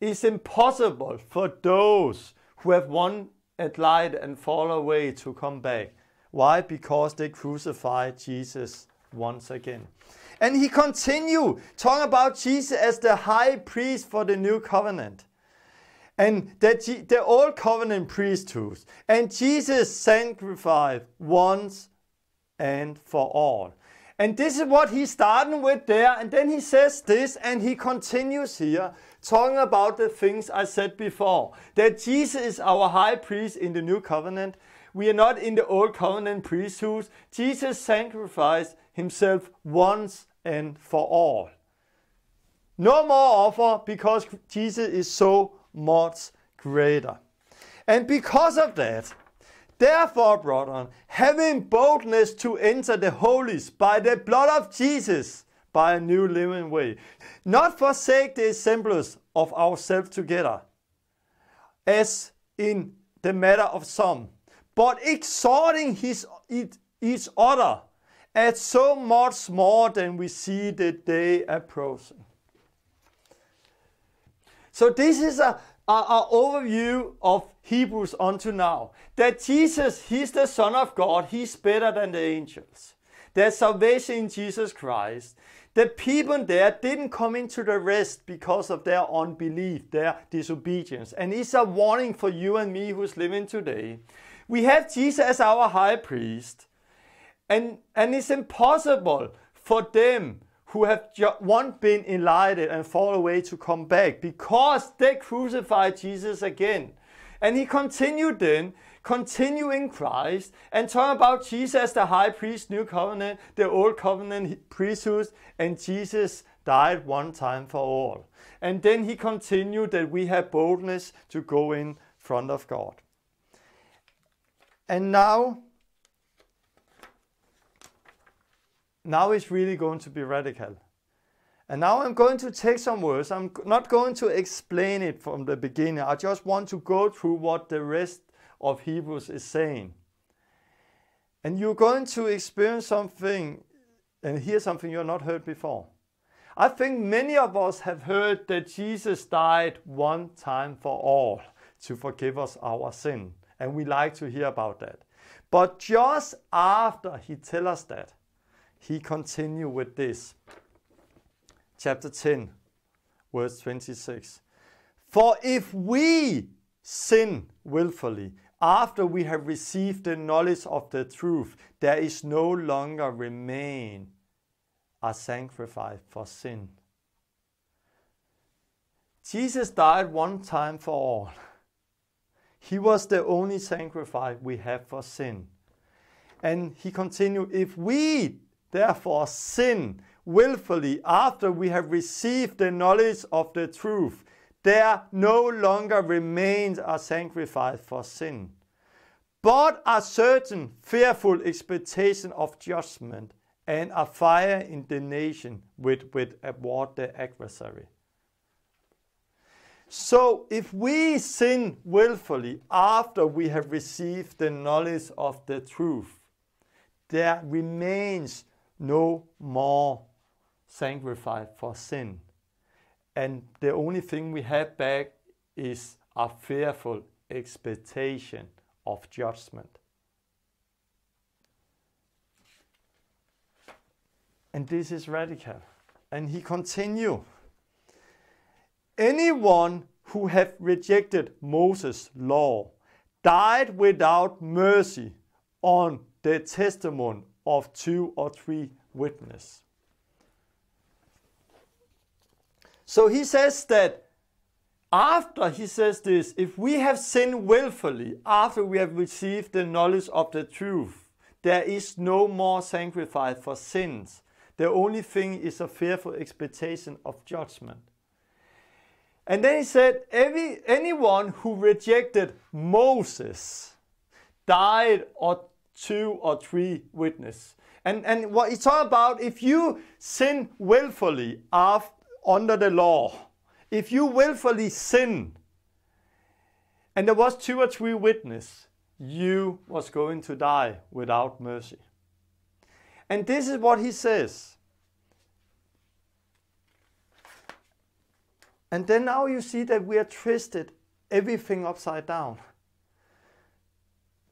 it's impossible for those who have won at light and fall away to come back. Why? Because they crucified Jesus once again. And he continued talking about Jesus as the high priest for the new covenant. And that they're all covenant priesthoods. And Jesus sanctified once and for all. And this is what he's starting with there. And then he says this and he continues here, talking about the things I said before. That Jesus is our high priest in the new covenant. We are not in the old covenant priesthood. Jesus sacrificed himself once and for all. No more offer because Jesus is so much greater. And because of that, therefore, brethren, having boldness to enter the holies by the blood of Jesus, by a new living way, not forsake the assemblies of ourselves together, as in the matter of some, but exhorting his, each other at so much more than we see the day approaching. So this is a, overview of Hebrews unto now. That Jesus, He's the Son of God, He's better than the angels. There's salvation in Jesus Christ. The people there didn't come into the rest because of their unbelief, their disobedience. And it's a warning for you and me who's living today. We have Jesus as our high priest, and, and it's impossible for them who have once been enlightened and fall away to come back because they crucified Jesus again. And he continued then, continuing Christ, and talk about Jesus, the high priest, new covenant, the old covenant priesthood, and Jesus died one time for all. And then he continued that we have boldness to go in front of God. And now now it's really going to be radical. And now I'm going to take some words. I'm not going to explain it from the beginning. I just want to go through what the rest of Hebrews is saying. And you're going to experience something and hear something you've not heard before. I think many of us have heard that Jesus died one time for all to forgive us our sin. And we like to hear about that. But just after he tells us that, he continued with this. Chapter 10, verse 26. For if we sin willfully, after we have received the knowledge of the truth, there is no longer remain a sacrifice for sin. Jesus died one time for all. He was the only sacrifice we have for sin. And he continued, if we Therefore, sin willfully after we have received the knowledge of the truth. There no longer remains a sacrifice for sin, but a certain fearful expectation of judgment and a fire indignation with, with uh, what the adversary. So if we sin willfully after we have received the knowledge of the truth, there remains no more sanctified for sin. And the only thing we have back is a fearful expectation of judgment. And this is radical. And he continued: Anyone who have rejected Moses' law died without mercy on the testimony of two or three witnesses. So he says that after he says this, if we have sinned willfully, after we have received the knowledge of the truth, there is no more sacrifice for sins. The only thing is a fearful expectation of judgment. And then he said, Every, anyone who rejected Moses died or two or three witnesses, And, and what it's all about, if you sin willfully after, under the law, if you willfully sin, and there was two or three witnesses, you was going to die without mercy. And this is what he says. And then now you see that we are twisted everything upside down.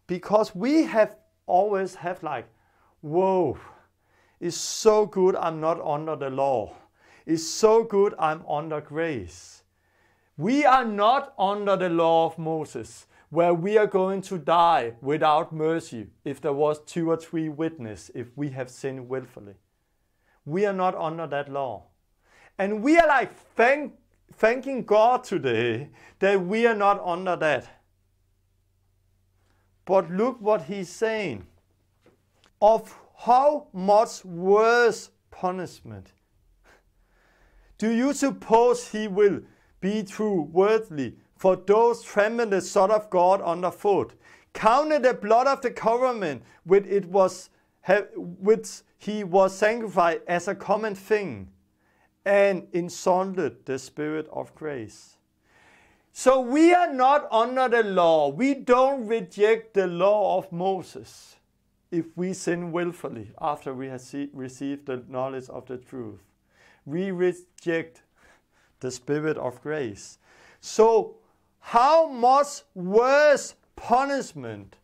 Because we have always have like, whoa, it's so good I'm not under the law. It's so good I'm under grace. We are not under the law of Moses, where we are going to die without mercy if there was two or three witnesses if we have sinned willfully. We are not under that law. And we are like thank, thanking God today that we are not under that. But look what he's saying. Of how much worse punishment do you suppose he will be true worthy for those trampling the Son of God underfoot? Counted the blood of the covenant which it was which he was sanctified as a common thing, and insulted the Spirit of grace. So we are not under the law. We don't reject the law of Moses if we sin willfully after we have received the knowledge of the truth. We reject the spirit of grace. So, how much worse punishment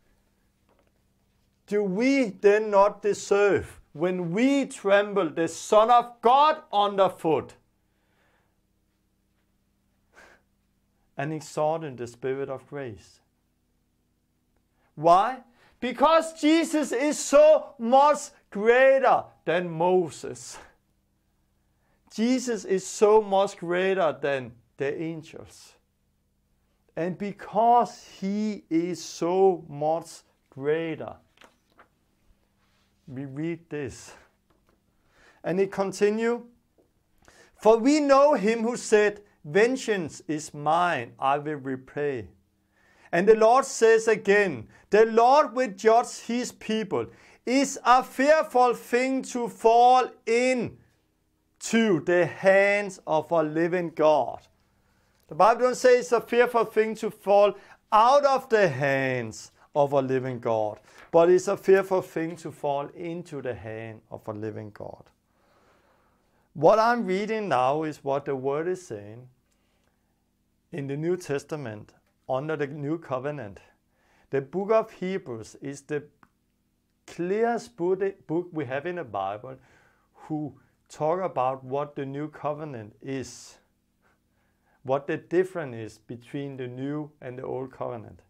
do we then not deserve when we trample the Son of God underfoot? and in the Spirit of grace. Why? Because Jesus is so much greater than Moses. Jesus is so much greater than the angels. And because he is so much greater, we read this. And it continues For we know him who said, Vengeance is mine, I will repay. And the Lord says again, The Lord will judge his people. It's a fearful thing to fall into the hands of a living God. The Bible don't say it's a fearful thing to fall out of the hands of a living God, but it's a fearful thing to fall into the hand of a living God. What I'm reading now is what the Word is saying in the New Testament under the New Covenant. The book of Hebrews is the clearest book we have in the Bible who talk about what the New Covenant is, what the difference is between the New and the Old Covenant.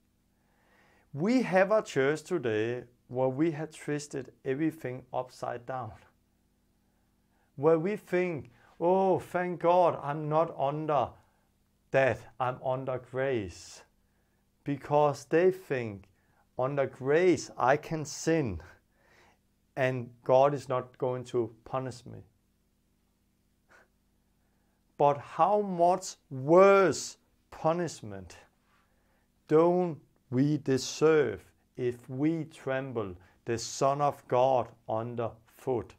We have a church today where we have twisted everything upside down, where we think, oh, thank God I'm not under that I'm under grace because they think under grace I can sin and God is not going to punish me. But how much worse punishment don't we deserve if we tremble the Son of God underfoot?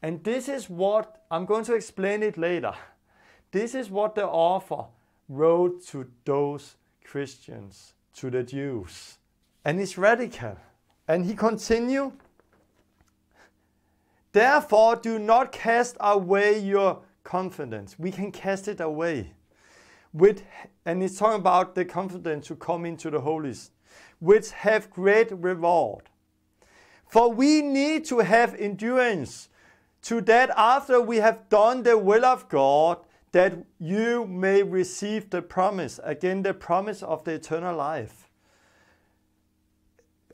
And this is what I'm going to explain it later. This is what the author wrote to those Christians, to the Jews. And it's radical. And he continues Therefore, do not cast away your confidence. We can cast it away. With, and he's talking about the confidence to come into the holies, which have great reward. For we need to have endurance, to that after we have done the will of God, that you may receive the promise, again, the promise of the eternal life.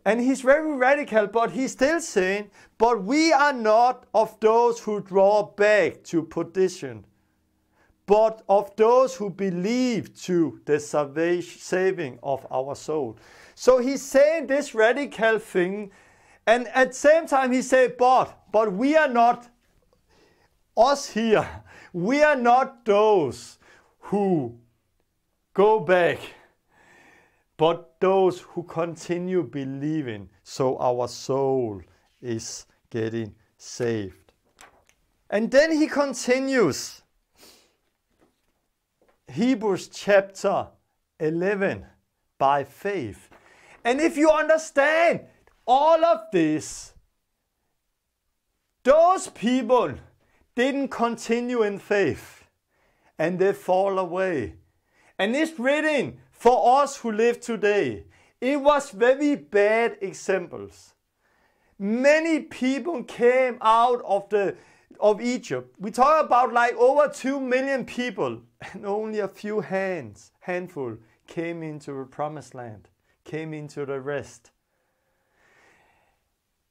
And he's very radical, but he's still saying, but we are not of those who draw back to perdition, but of those who believe to the saving of our soul. So he's saying this radical thing, and at the same time he said, but, but we are not us here we are not those who go back, but those who continue believing, so our soul is getting saved. And then he continues. Hebrews chapter 11 by faith. And if you understand all of this, those people didn't continue in faith, and they fall away. And this written for us who live today. It was very bad examples. Many people came out of the of Egypt. We talk about like over 2 million people and only a few hands, handful came into the promised land, came into the rest.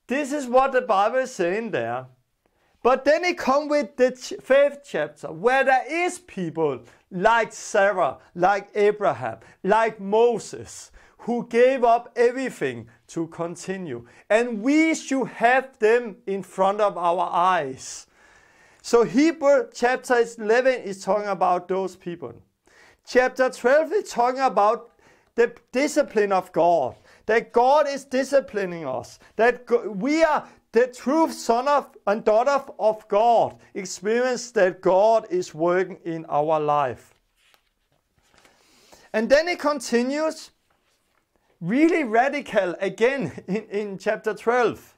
This is what the Bible is saying there. But then it comes with the fifth chapter where there is people like Sarah, like Abraham, like Moses who gave up everything to continue. And we should have them in front of our eyes. So Hebrew chapter 11 is talking about those people. Chapter 12 is talking about the discipline of God. That God is disciplining us. That we are the true son of and daughter of God experience that God is working in our life. And then it continues really radical again in, in chapter 12.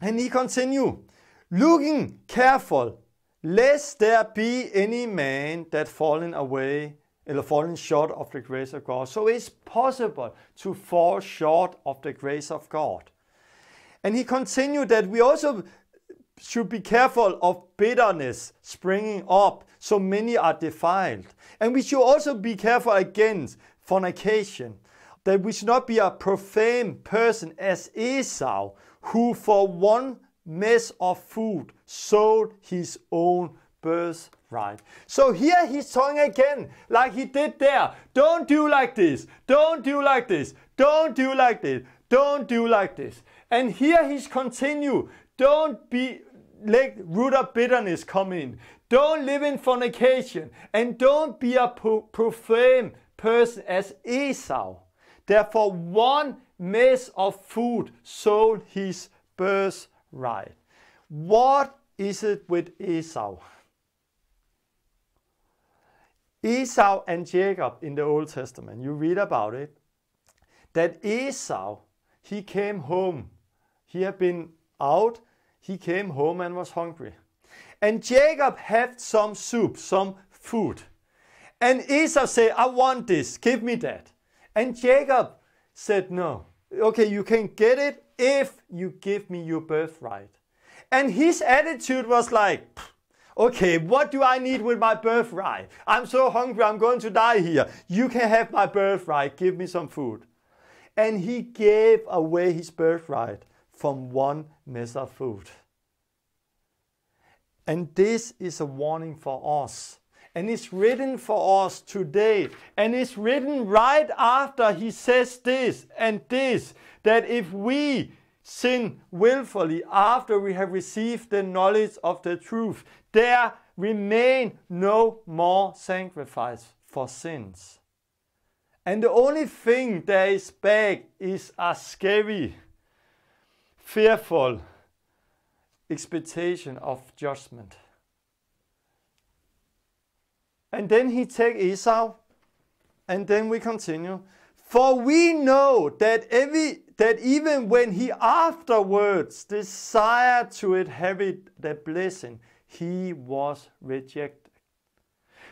And he continue, looking careful, lest there be any man that fallen away or fallen short of the grace of God. So it's possible to fall short of the grace of God. And he continued that we also should be careful of bitterness springing up, so many are defiled. And we should also be careful against fornication, that we should not be a profane person as Esau, who for one mess of food sold his own birthright. So here he's talking again, like he did there. Don't do like this. Don't do like this. Don't do like this. Don't do like this. And here he's continue. Don't be let root of bitterness come in. Don't live in fornication, and don't be a profane person as Esau. Therefore, one mess of food sold his birthright. What is it with Esau? Esau and Jacob in the Old Testament, you read about it, that Esau, he came home he had been out, he came home and was hungry. And Jacob had some soup, some food. And Esau said, I want this, give me that. And Jacob said, No, okay, you can get it if you give me your birthright. And his attitude was like, okay, what do I need with my birthright? I'm so hungry, I'm going to die here. You can have my birthright, give me some food. And he gave away his birthright from one mess of food. And this is a warning for us. And it's written for us today. And it's written right after he says this and this that if we sin willfully after we have received the knowledge of the truth, there remain no more sacrifice for sins. And the only thing that is back is a scary fearful expectation of judgment. And then he takes Esau, and then we continue. For we know that every that even when he afterwards desired to inherit the blessing, he was rejected.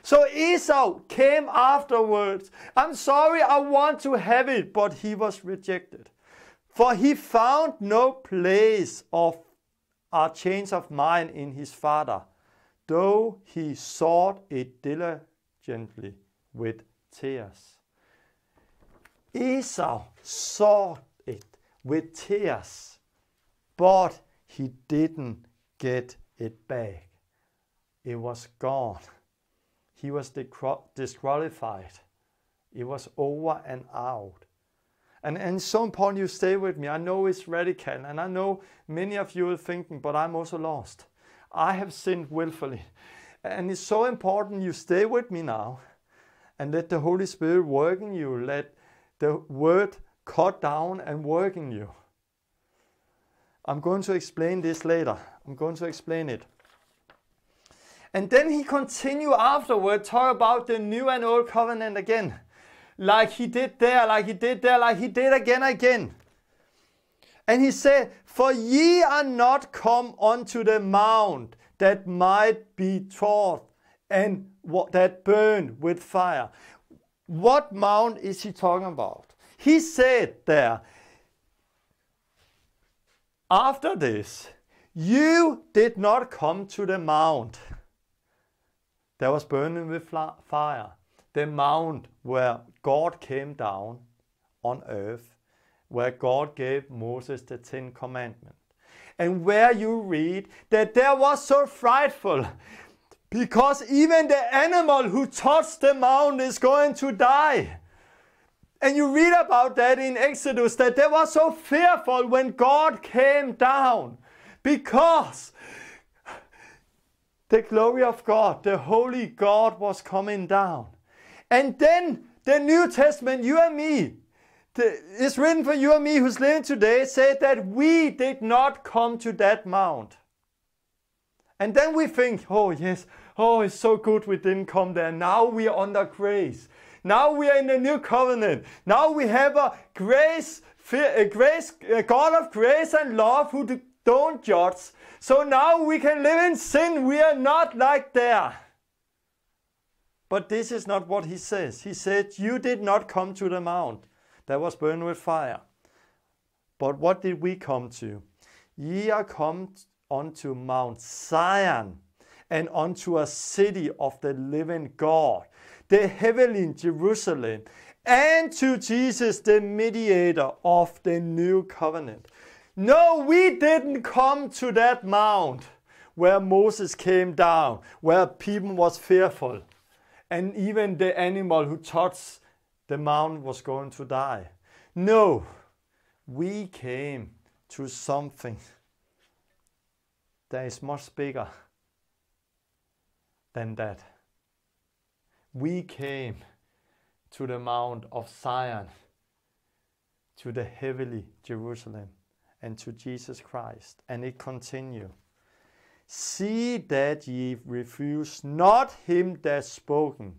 So Esau came afterwards. I'm sorry, I want to have it, but he was rejected. For he found no place of a change of mind in his father, though he sought it diligently with tears. Esau sought it with tears, but he didn't get it back. It was gone. He was disqualified. It was over and out. And it's so important you stay with me. I know it's radical, and I know many of you are thinking, but I'm also lost. I have sinned willfully. And it's so important you stay with me now and let the Holy Spirit work in you. Let the word cut down and work in you. I'm going to explain this later. I'm going to explain it. And then he continue afterward, talk about the new and old covenant again like he did there, like he did there, like he did again again. And he said, For ye are not come unto the mount that might be taught and that burned with fire. What mount is he talking about? He said there, after this, you did not come to the mount that was burning with fire, the mount where God came down on earth, where God gave Moses the Ten Commandments, and where you read that there was so frightful because even the animal who touched the mount is going to die. And you read about that in Exodus that they were so fearful when God came down because the glory of God, the holy God, was coming down. And then the New Testament, you and me, the, is written for you and me who's living today, said that we did not come to that mount. And then we think, oh yes, oh it's so good we didn't come there. Now we are under grace. Now we are in the new covenant. Now we have a grace, a grace, a God of grace and love who don't judge. So now we can live in sin. We are not like there. But this is not what he says. He said, You did not come to the mount that was burned with fire. But what did we come to? Ye are come unto Mount Zion and unto a city of the living God, the heavenly Jerusalem, and to Jesus, the mediator of the new covenant. No, we didn't come to that mount where Moses came down, where people was fearful and even the animal who touched the mound was going to die. No, we came to something that is much bigger than that. We came to the Mount of Zion, to the heavenly Jerusalem, and to Jesus Christ. And it continued see that ye refuse not him that spoken.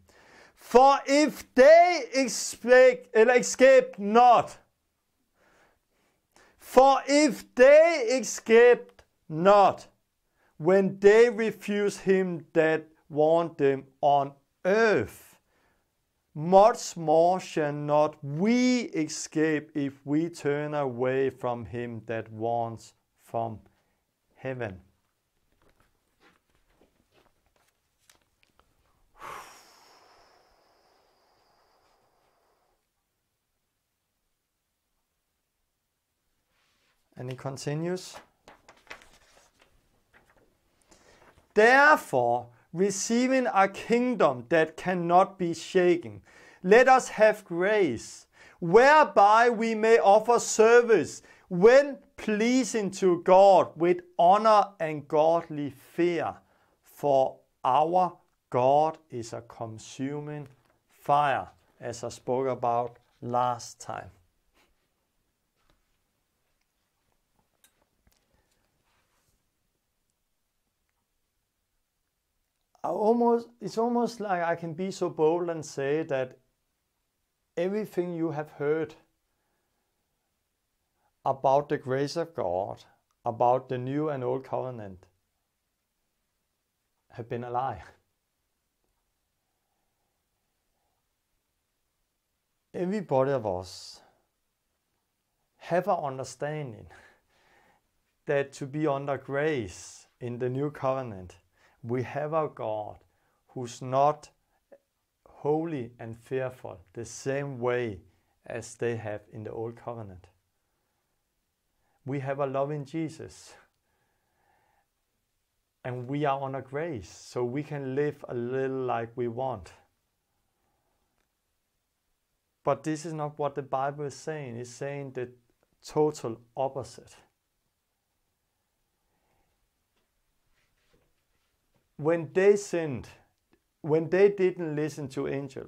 For if they expect, eh, escape not, for if they escaped not, when they refuse him that warned them on earth, much more shall not we escape if we turn away from him that warns from heaven. And he continues. Therefore, receiving a kingdom that cannot be shaken, let us have grace, whereby we may offer service when pleasing to God with honor and godly fear, for our God is a consuming fire, as I spoke about last time. I almost it's almost like I can be so bold and say that everything you have heard about the grace of God, about the new and old covenant, have been a lie. Everybody of us have an understanding that to be under grace in the new covenant we have a God who's not holy and fearful the same way as they have in the Old Covenant. We have a loving Jesus. And we are on a grace, so we can live a little like we want. But this is not what the Bible is saying. It's saying the total opposite. when they sinned, when they didn't listen to angel,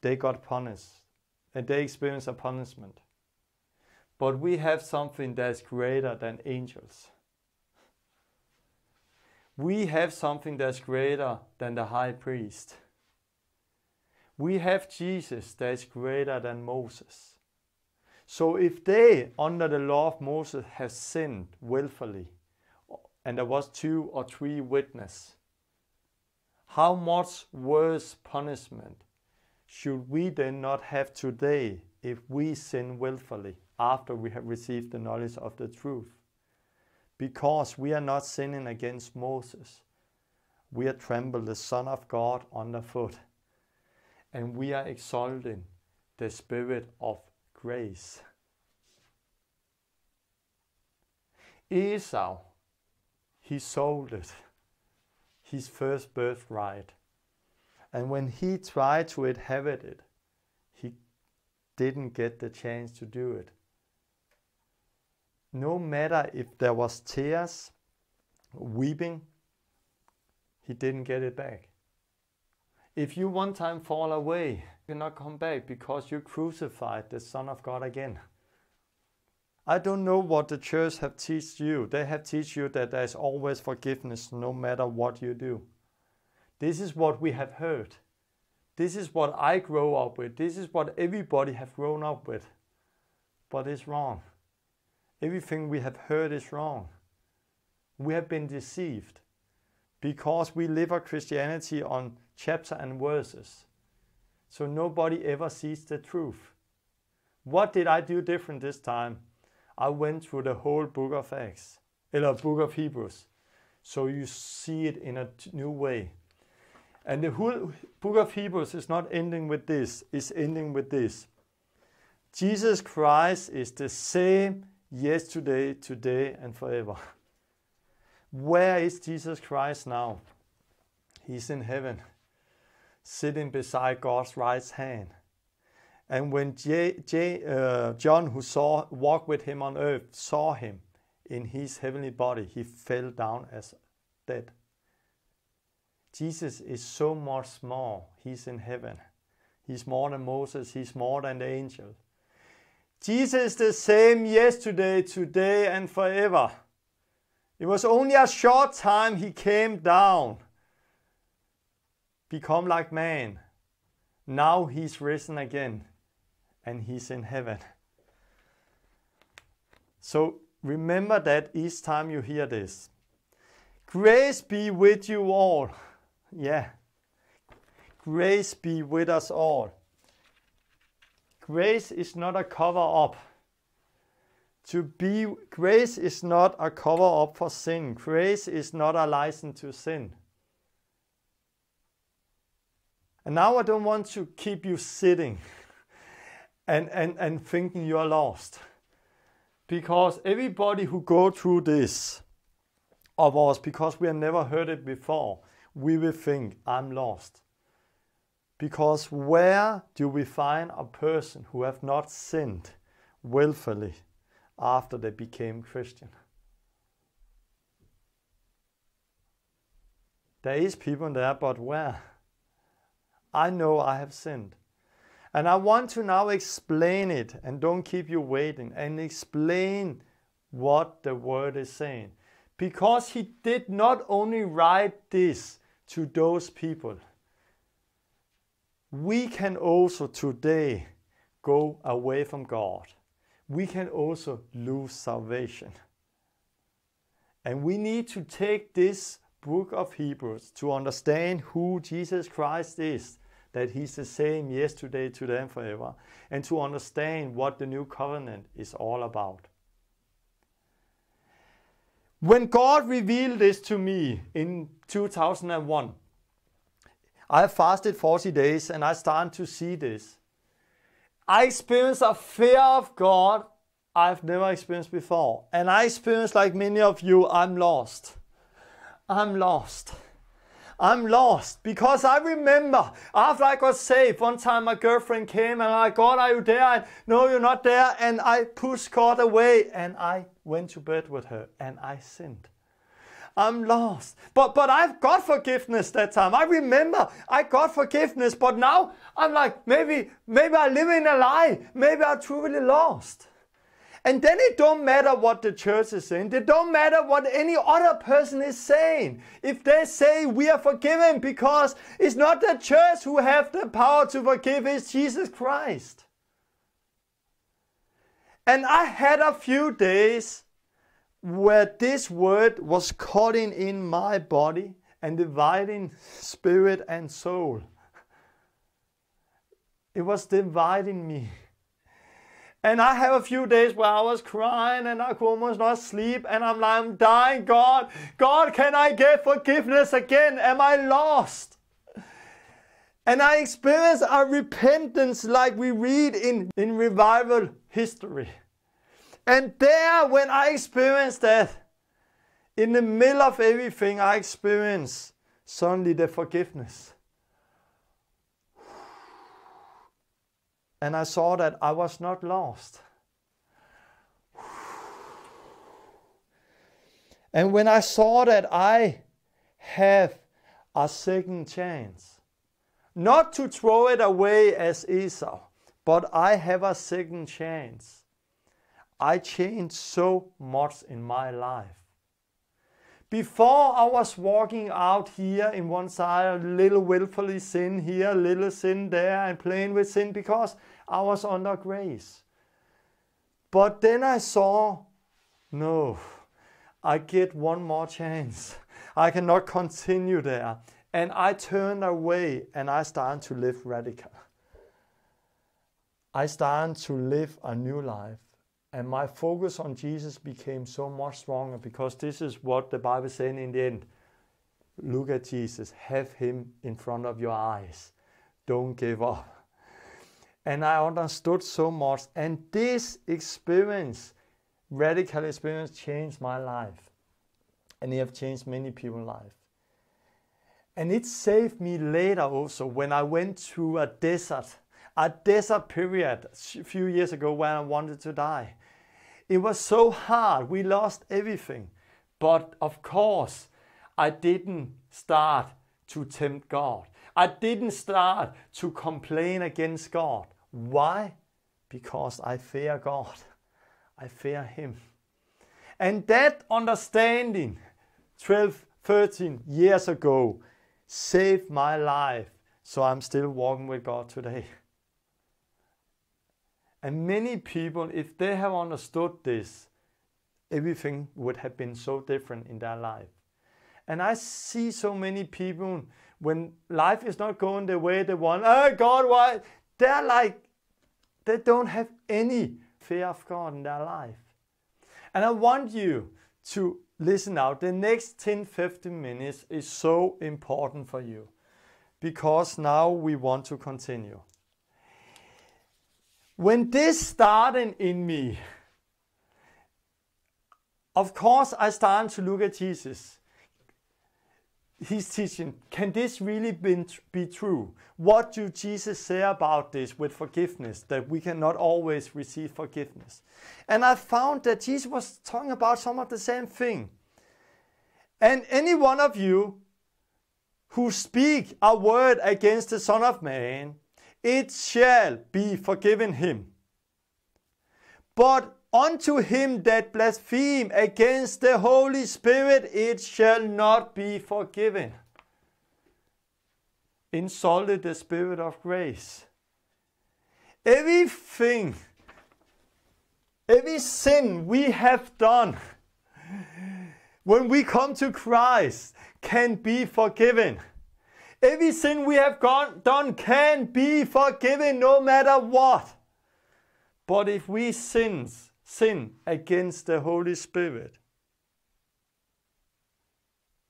they got punished and they experienced a punishment. But we have something that's greater than angels. We have something that's greater than the high priest. We have Jesus that's greater than Moses. So if they, under the law of Moses, have sinned willfully, and there was two or three witnesses, how much worse punishment should we then not have today if we sin willfully after we have received the knowledge of the truth? Because we are not sinning against Moses, we are trembling the Son of God underfoot, and we are exalting the Spirit of grace. Esau, he sold it his first birthright. And when he tried to inherit it, he didn't get the chance to do it. No matter if there was tears, weeping, he didn't get it back. If you one time fall away, you cannot come back because you crucified the Son of God again. I don't know what the church have taught you. They have taught you that there is always forgiveness no matter what you do. This is what we have heard. This is what I grow up with. This is what everybody have grown up with. But it's wrong. Everything we have heard is wrong. We have been deceived because we live our Christianity on chapter and verses. So nobody ever sees the truth. What did I do different this time? I went through the whole book of Acts, or book of Hebrews. So you see it in a new way. And the whole book of Hebrews is not ending with this, it's ending with this. Jesus Christ is the same yesterday, today, and forever. *laughs* Where is Jesus Christ now? He's in heaven, sitting beside God's right hand. And when J, J, uh, John, who saw walked with him on earth, saw him in his heavenly body, he fell down as dead. Jesus is so much more. He's in heaven. He's more than Moses. He's more than the angel. Jesus is the same yesterday, today, and forever. It was only a short time he came down, become like man. Now he's risen again and he's in heaven. So remember that each time you hear this. Grace be with you all. Yeah. Grace be with us all. Grace is not a cover up. To be grace is not a cover up for sin. Grace is not a license to sin. And now I don't want to keep you sitting and, and, and thinking you are lost. Because everybody who go through this of us, because we have never heard it before, we will think, I'm lost. Because where do we find a person who have not sinned willfully after they became Christian? There is people there, but where? I know I have sinned. And I want to now explain it and don't keep you waiting and explain what the word is saying. Because he did not only write this to those people, we can also today go away from God. We can also lose salvation. And we need to take this book of Hebrews to understand who Jesus Christ is that He's the same yesterday, today, and forever, and to understand what the new covenant is all about. When God revealed this to me in 2001, I fasted 40 days and I started to see this. I experienced a fear of God I've never experienced before. And I experienced, like many of you, I'm lost. I'm lost. I'm lost because I remember after I got saved, one time my girlfriend came and I, God, are you there? no, you're not there. And I pushed God away and I went to bed with her and I sinned. I'm lost. But but I've got forgiveness that time. I remember I got forgiveness, but now I'm like maybe maybe I live in a lie. Maybe I'm truly lost. And then it don't matter what the church is saying. It don't matter what any other person is saying. If they say we are forgiven because it's not the church who have the power to forgive, it's Jesus Christ. And I had a few days where this word was cutting in my body and dividing spirit and soul. It was dividing me. And I have a few days where I was crying and I could almost not sleep. And I'm like, I'm dying, God. God, can I get forgiveness again? Am I lost? And I experience a repentance like we read in, in revival history. And there, when I experience that, in the middle of everything, I experience suddenly the forgiveness. and I saw that I was not lost. And when I saw that I have a second chance, not to throw it away as Esau, but I have a second chance. I changed so much in my life. Before I was walking out here in one side, a little willfully sin here, a little sin there, and playing with sin because I was under grace. But then I saw, no, I get one more chance. I cannot continue there. And I turned away and I started to live radical. I started to live a new life. And my focus on Jesus became so much stronger because this is what the Bible is saying in the end. Look at Jesus, have him in front of your eyes. Don't give up and I understood so much. And this experience, radical experience, changed my life. And it have changed many people's life. And it saved me later also when I went through a desert, a desert period a few years ago when I wanted to die. It was so hard. We lost everything. But of course, I didn't start to tempt God. I didn't start to complain against God. Why? Because I fear God. I fear Him. And that understanding 12, 13 years ago saved my life. So I'm still walking with God today. And many people, if they have understood this, everything would have been so different in their life. And I see so many people when life is not going the way they want, oh God, why? They're like, they don't have any fear of God in their life. And I want you to listen out. The next 10 15 minutes is so important for you because now we want to continue. When this started in me, of course, I started to look at Jesus he's teaching, can this really be true? What do Jesus say about this with forgiveness, that we cannot always receive forgiveness? And I found that Jesus was talking about some of the same thing. And any one of you who speak a word against the Son of Man, it shall be forgiven him. But Unto him that blaspheme against the Holy Spirit, it shall not be forgiven. Insulted the Spirit of grace. Everything, every sin we have done, when we come to Christ, can be forgiven. Every sin we have gone, done can be forgiven no matter what. But if we sins sin against the Holy Spirit,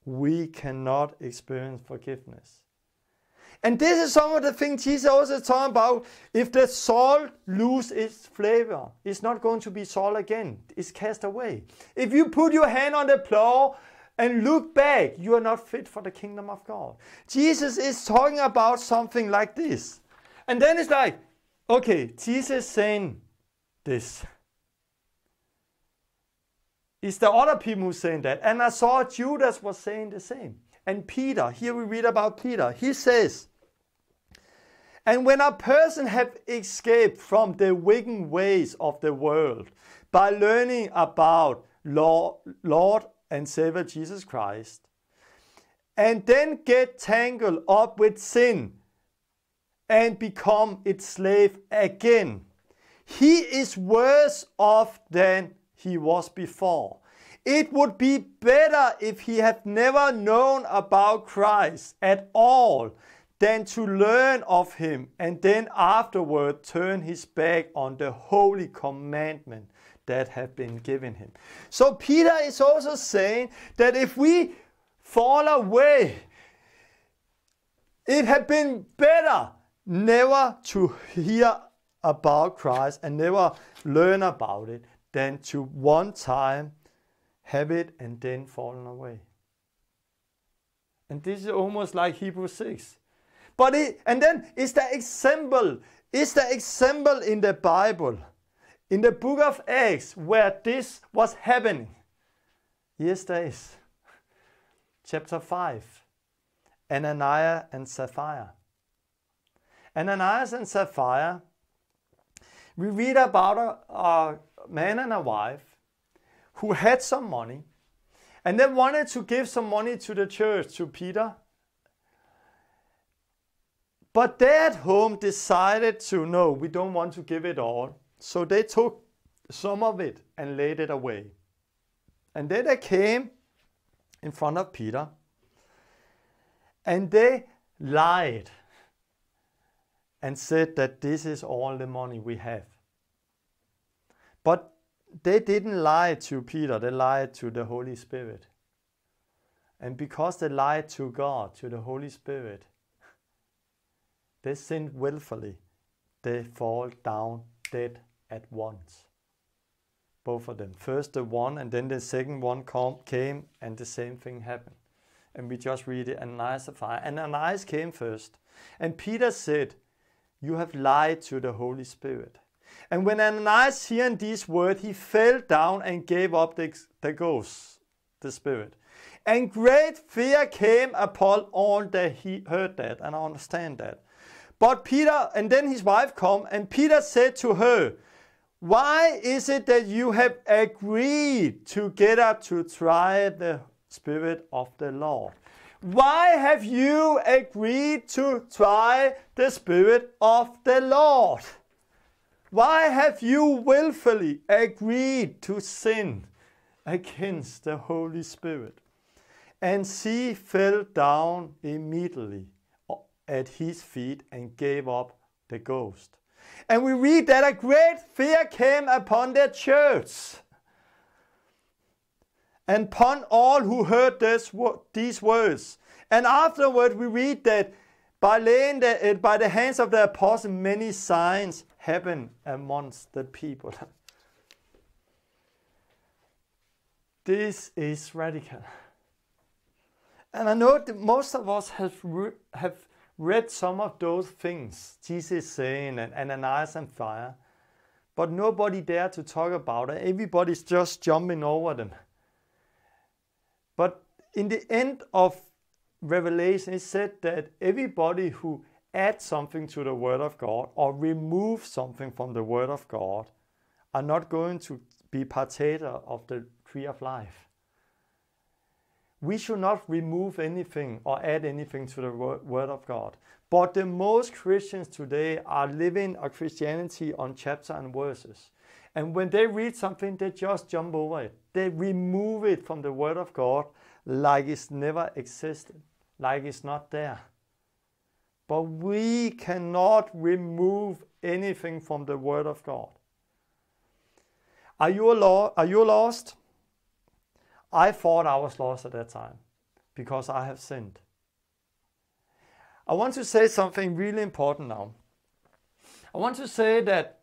we cannot experience forgiveness. And this is some of the things Jesus also talking about. If the salt lose its flavor, it's not going to be salt again. It's cast away. If you put your hand on the plow and look back, you are not fit for the kingdom of God. Jesus is talking about something like this. And then it's like, okay, Jesus saying this is there other people who saying that? And I saw Judas was saying the same. And Peter, here we read about Peter, he says, And when a person have escaped from the wicked ways of the world by learning about Lord and Savior Jesus Christ, and then get tangled up with sin and become its slave again, he is worse off than he was before. It would be better if he had never known about Christ at all than to learn of him and then afterward turn his back on the holy commandment that had been given him. So Peter is also saying that if we fall away, it had been better never to hear about Christ and never learn about it than to one time have it and then fallen away. And this is almost like Hebrew 6. But it, and then is the example, is the example in the Bible, in the book of Acts, where this was happening. Yes, there is. Chapter 5 Ananias and Sapphira. Ananias and Sapphira we read about a, a man and a wife who had some money and then wanted to give some money to the church, to Peter. But they at home decided to no, we don't want to give it all. So they took some of it and laid it away. And then they came in front of Peter and they lied and said that this is all the money we have. But they didn't lie to Peter, they lied to the Holy Spirit. And because they lied to God, to the Holy Spirit, they sinned willfully. They fall down dead at once. Both of them. First the one, and then the second one com- came, and the same thing happened. And we just read it and Sapphira. And Ananias came first. And Peter said, you have lied to the Holy Spirit. And when Ananias hearing these words, he fell down and gave up the, the ghost, the spirit. And great fear came upon all that he heard that, and I understand that. But Peter, and then his wife come, and Peter said to her, Why is it that you have agreed together to try the spirit of the Lord? Why have you agreed to try the Spirit of the Lord? Why have you willfully agreed to sin against the Holy Spirit? And she fell down immediately at his feet and gave up the ghost. And we read that a great fear came upon their church and upon all who heard this, these words. And afterward, we read that by laying the, by the hands of the apostles, many signs happened amongst the people. *laughs* this is radical. And I know that most of us have, re have read some of those things Jesus saying and Ananias and fire, but nobody dare to talk about it. Everybody's just jumping over them. In the end of Revelation, it said that everybody who adds something to the Word of God or removes something from the Word of God are not going to be partaker of the tree of life. We should not remove anything or add anything to the Word of God. But the most Christians today are living a Christianity on chapter and verses. And when they read something, they just jump over it. They remove it from the Word of God like it's never existed, like it's not there. But we cannot remove anything from the Word of God. Are you, lo- are you lost? I thought I was lost at that time because I have sinned. I want to say something really important now. I want to say that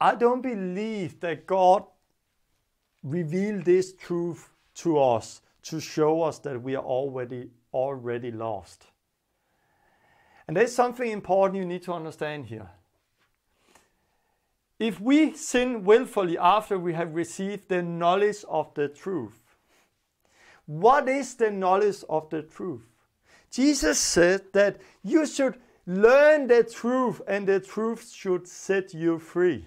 I don't believe that God revealed this truth to us to show us that we are already already lost. And there's something important you need to understand here. If we sin willfully after we have received the knowledge of the truth, what is the knowledge of the truth? Jesus said that you should learn the truth and the truth should set you free.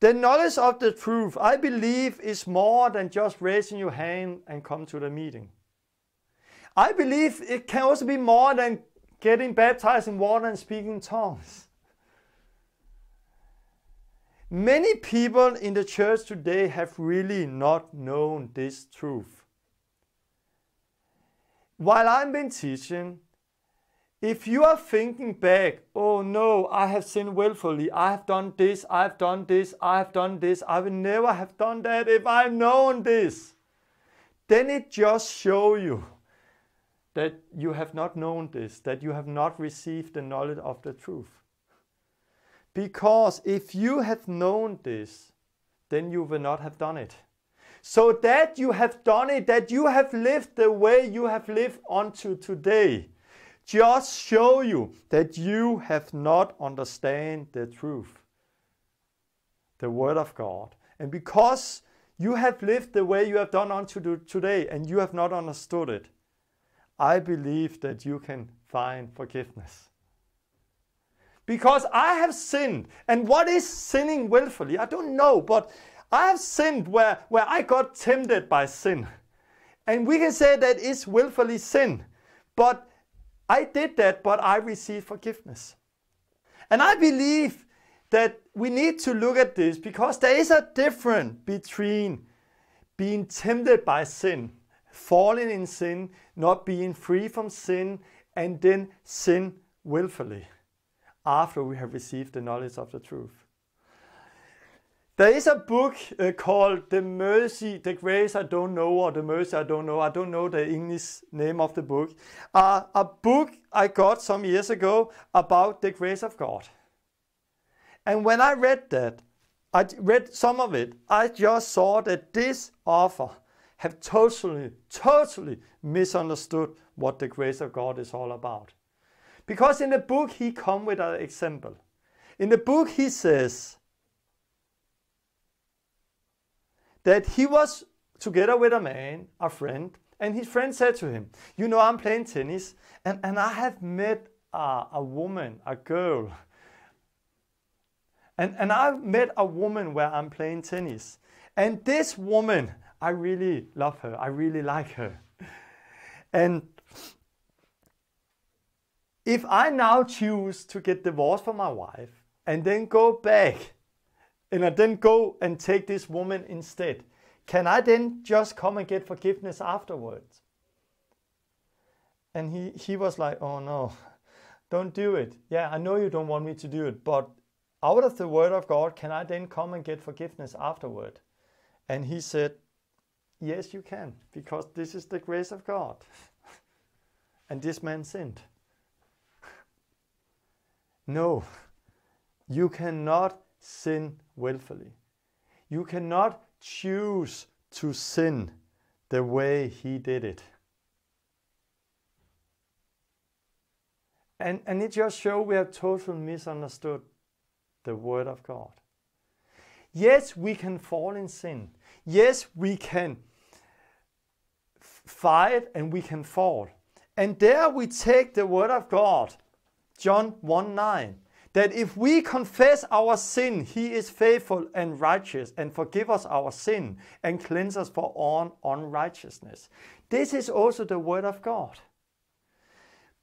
The knowledge of the truth, I believe, is more than just raising your hand and come to the meeting. I believe it can also be more than getting baptized in water and speaking tongues. Many people in the church today have really not known this truth. While I've been teaching, if you are thinking back, oh no, I have sinned willfully, I have done this, I have done this, I have done this, I would never have done that if I had known this, then it just shows you that you have not known this, that you have not received the knowledge of the truth. Because if you had known this, then you would not have done it. So that you have done it, that you have lived the way you have lived unto today just show you that you have not understand the truth, the word of God. And because you have lived the way you have done unto today and you have not understood it, I believe that you can find forgiveness. Because I have sinned. And what is sinning willfully? I don't know, but I have sinned where, where I got tempted by sin. And we can say that is willfully sin. But I did that, but I received forgiveness. And I believe that we need to look at this because there is a difference between being tempted by sin, falling in sin, not being free from sin, and then sin willfully after we have received the knowledge of the truth. There is a book uh, called The Mercy, The Grace I Don't Know, or The Mercy I Don't Know. I don't know the English name of the book. Uh, a book I got some years ago about the grace of God. And when I read that, I read some of it, I just saw that this author have totally, totally misunderstood what the grace of God is all about. Because in the book he come with an example. In the book he says, that he was together with a man, a friend, and his friend said to him, You know, I'm playing tennis, and, and I have met a, a woman, a girl. And, and I've met a woman where I'm playing tennis. And this woman, I really love her. I really like her. And if I now choose to get divorced from my wife and then go back and I then go and take this woman instead, can I then just come and get forgiveness afterwards? And he, he was like, Oh no, don't do it. Yeah, I know you don't want me to do it, but out of the word of God, can I then come and get forgiveness afterward? And he said, Yes, you can, because this is the grace of God. *laughs* and this man sinned. *laughs* no, you cannot sin willfully. You cannot choose to sin the way he did it. And, and it just shows we have totally misunderstood the Word of God. Yes, we can fall in sin. Yes, we can fight and we can fall. And there we take the Word of God, John 1 9 that if we confess our sin, he is faithful and righteous and forgive us our sin and cleanse us from all unrighteousness. This is also the word of God.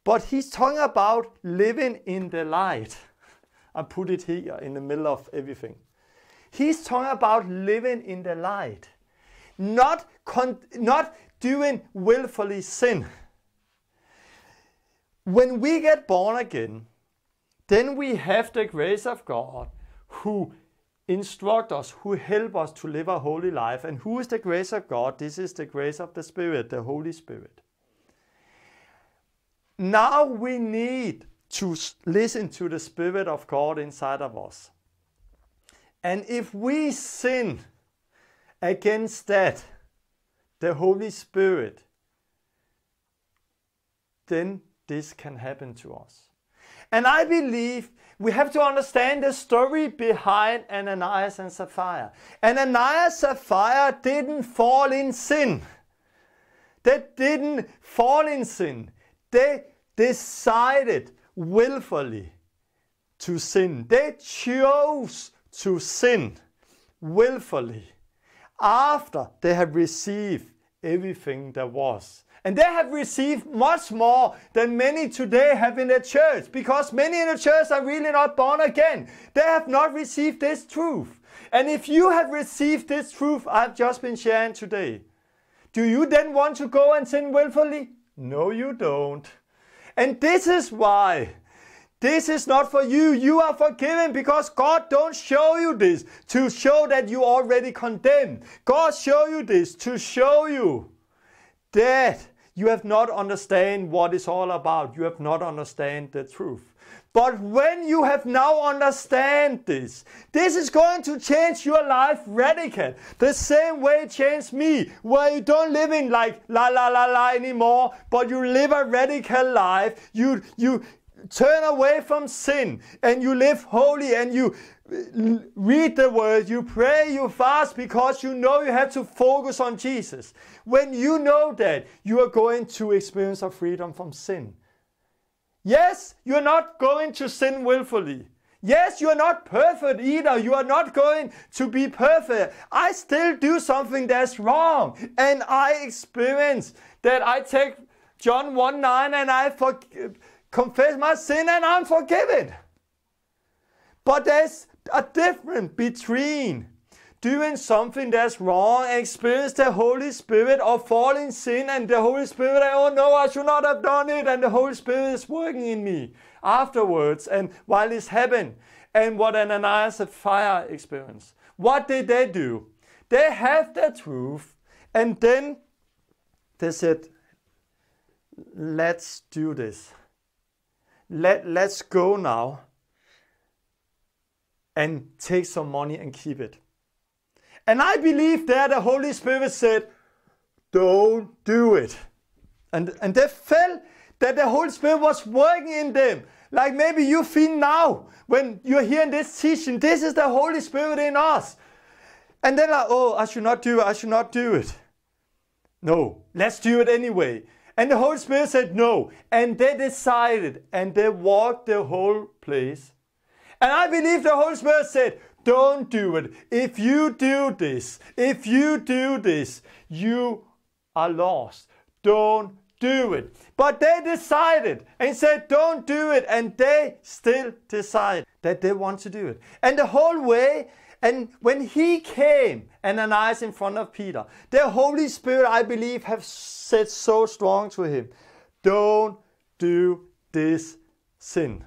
But he's talking about living in the light. I put it here in the middle of everything. He's talking about living in the light, not, not doing willfully sin. When we get born again, then we have the grace of God who instruct us, who help us to live a holy life. And who is the grace of God? This is the grace of the Spirit, the Holy Spirit. Now we need to listen to the Spirit of God inside of us. And if we sin against that, the Holy Spirit, then this can happen to us. And I believe we have to understand the story behind Ananias and Sapphira. Ananias and Sapphira didn't fall in sin. They didn't fall in sin. They decided willfully to sin. They chose to sin willfully after they had received everything there was And they have received much more than many today have in the church, because many in the church are really not born again. They have not received this truth. And if you have received this truth I've just been sharing today, do you then want to go and sin willfully? No, you don't. And this is why this is not for you. You are forgiven because God don't show you this to show that you already condemned. God show you this to show you dead. You have not understand what it's all about. You have not understand the truth. But when you have now understand this, this is going to change your life radical. The same way it changed me, where you don't live in like la la la la anymore, but you live a radical life. You you turn away from sin and you live holy and you uh, read the word, you pray, you fast because you know you have to focus on Jesus. When you know that, you are going to experience a freedom from sin. Yes, you're not going to sin willfully. Yes, you are not perfect either. You are not going to be perfect. I still do something that's wrong. And I experience that I take John 1 9 and I forgive confess my sin and I'm forgiven. But there's a difference between doing something that's wrong and experience the Holy Spirit or fall in sin and the Holy Spirit, oh no, I should not have done it, and the Holy Spirit is working in me afterwards and while this happening, And what Ananias and Fire experience! What did they do? They have the truth and then they said, let's do this let, let's go now and take some money and keep it. And I believe there the Holy Spirit said, Don't do it. And, and they felt that the Holy Spirit was working in them. Like maybe you feel now when you're hearing this teaching, this is the Holy Spirit in us. And then, like, oh, I should not do it, I should not do it. No, let's do it anyway. And the Holy Spirit said no. And they decided and they walked the whole place. And I believe the Holy Spirit said, Don't do it. If you do this, if you do this, you are lost. Don't do it. But they decided and said, Don't do it. And they still decided that they want to do it. And the whole way, and when he came Ananias in front of Peter. The Holy Spirit, I believe, have said so strong to him, don't do this sin.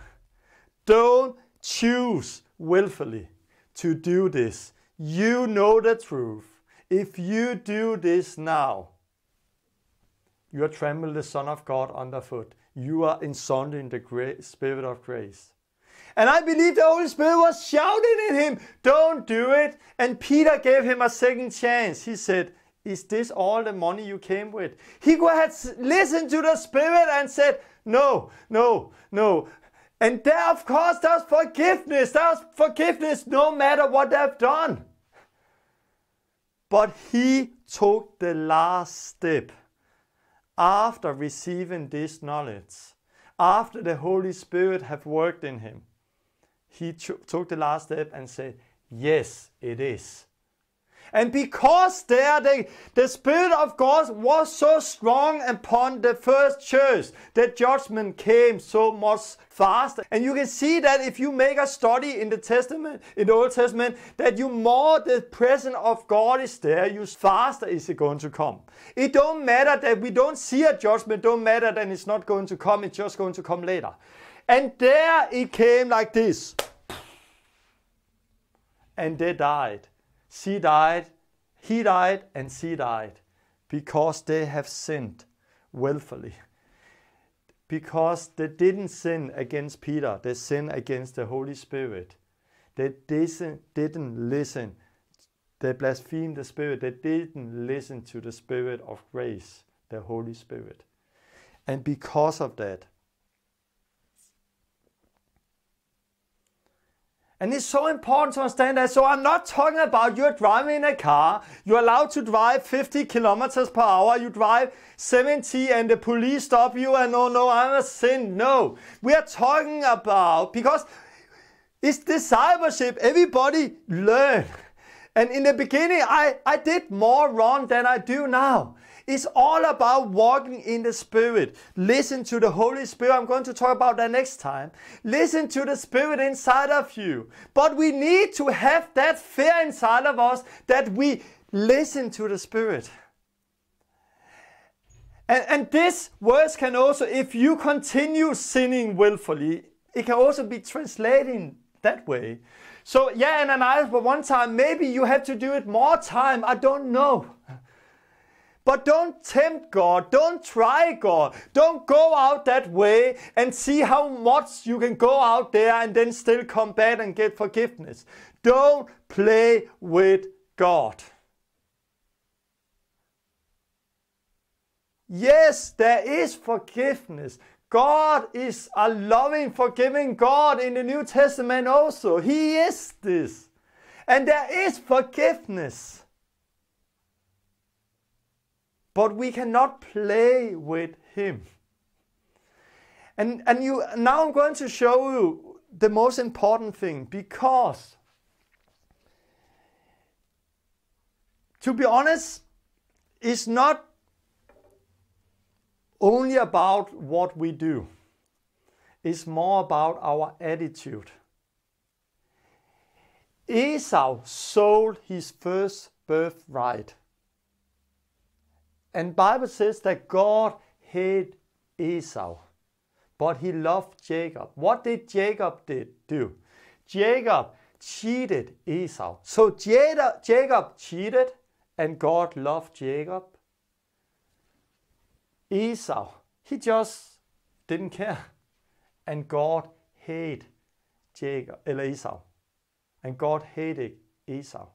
Don't choose willfully to do this. You know the truth. If you do this now, you are trampling the Son of God underfoot. You are insulting the spirit of grace. And I believe the Holy Spirit was shouting at him, Don't do it. And Peter gave him a second chance. He said, Is this all the money you came with? He could have listened to the Spirit and said, No, no, no. And there, of course, there's forgiveness. There's forgiveness no matter what they've done. But he took the last step after receiving this knowledge, after the Holy Spirit have worked in him he took the last step and said, Yes, it is. And because there the, the Spirit of God was so strong upon the first church, the judgment came so much faster. And you can see that if you make a study in the Testament, in the Old Testament, that you more the presence of God is there, you faster is it going to come. It don't matter that we don't see a judgment, don't matter that it's not going to come, it's just going to come later. And there it came like this. And they died. She died, he died, and she died because they have sinned willfully. Because they didn't sin against Peter, they sinned against the Holy Spirit. They didn't listen. They blasphemed the Spirit. They didn't listen to the Spirit of grace, the Holy Spirit. And because of that, And it's so important to understand that. So I'm not talking about you're driving a car. You're allowed to drive 50 kilometers per hour. You drive 70 and the police stop you and oh no, I'm a sin. No. We are talking about, because it's discipleship. Everybody learn. And in the beginning, I, I did more wrong than I do now. It's all about walking in the Spirit. Listen to the Holy Spirit. I'm going to talk about that next time. Listen to the Spirit inside of you. But we need to have that fear inside of us that we listen to the Spirit. And, and this verse can also, if you continue sinning willfully, it can also be translated that way. So yeah, and I, but one time, maybe you have to do it more time. I don't know. But don't tempt God. Don't try God. Don't go out that way and see how much you can go out there and then still come back and get forgiveness. Don't play with God. Yes, there is forgiveness. God is a loving, forgiving God in the New Testament also. He is this. And there is forgiveness but we cannot play with him. And, and you, now I'm going to show you the most important thing because, to be honest, it's not only about what we do, it's more about our attitude. Esau sold his first birthright and Bible says that God hated Esau, but he loved Jacob. What did Jacob did do? Jacob cheated Esau. So Jacob cheated and God loved Jacob. Esau, he just didn't care. And God hated Jacob, eh, Esau. And God hated Esau.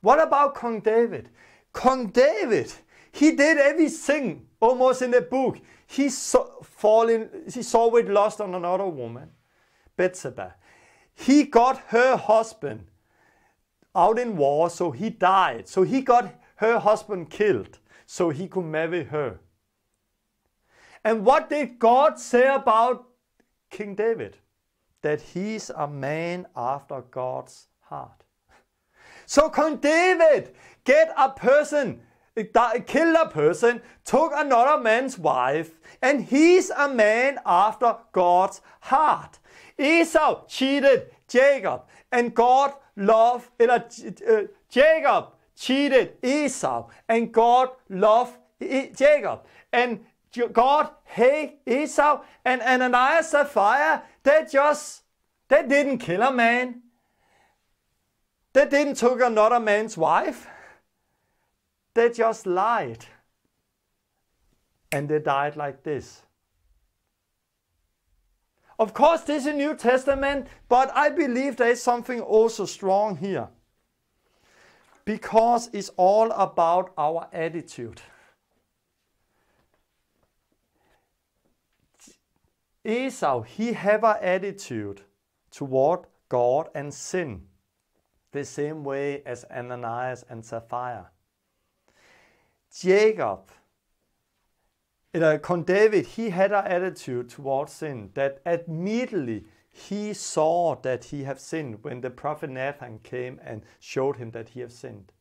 What about King David? Kong David, he did everything almost in the book. He saw, falling, he saw with lust on another woman, Bethsheba. He got her husband out in war, so he died. So he got her husband killed, so he could marry her. And what did God say about King David? That he's a man after God's heart. So King David, get a person, killed a person, took another man's wife, and he's a man after God's heart. Esau cheated Jacob, and God loved uh, Jacob cheated Esau, and God loved Jacob, and God hate Esau, and Ananias Sapphira. They just they didn't kill a man. They didn't took another man's wife. They just lied. And they died like this. Of course, this is New Testament, but I believe there is something also strong here. Because it's all about our attitude. Esau, he have an attitude toward God and sin, the same way as Ananias and Sapphira. Jacob, uh, Con David, he had an attitude towards sin that immediately he saw that he had sinned when the prophet Nathan came and showed him that he had sinned.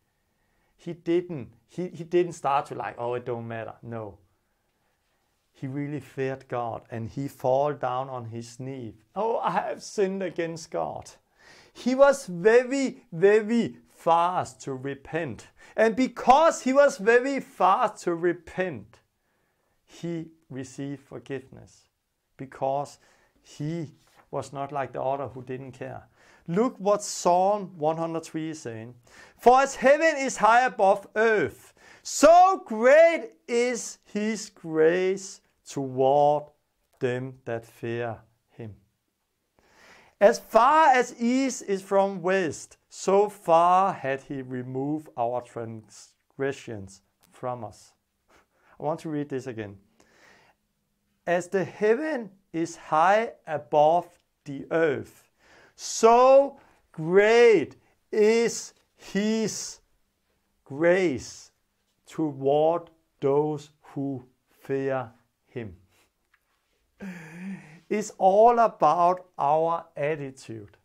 He didn't, he, he didn't start to like, oh, it don't matter. No. He really feared God and he fall down on his knee. Oh, I have sinned against God. He was very, very fast to repent. And because he was very fast to repent, he received forgiveness because he was not like the other who didn't care. Look what Psalm 103 is saying. For as heaven is high above earth, so great is his grace toward them that fear him. As far as east is from west, so far had he removed our transgressions from us. *laughs* I want to read this again. As the heaven is high above the earth, so great is his grace toward those who fear him. *laughs* It's all about our attitude.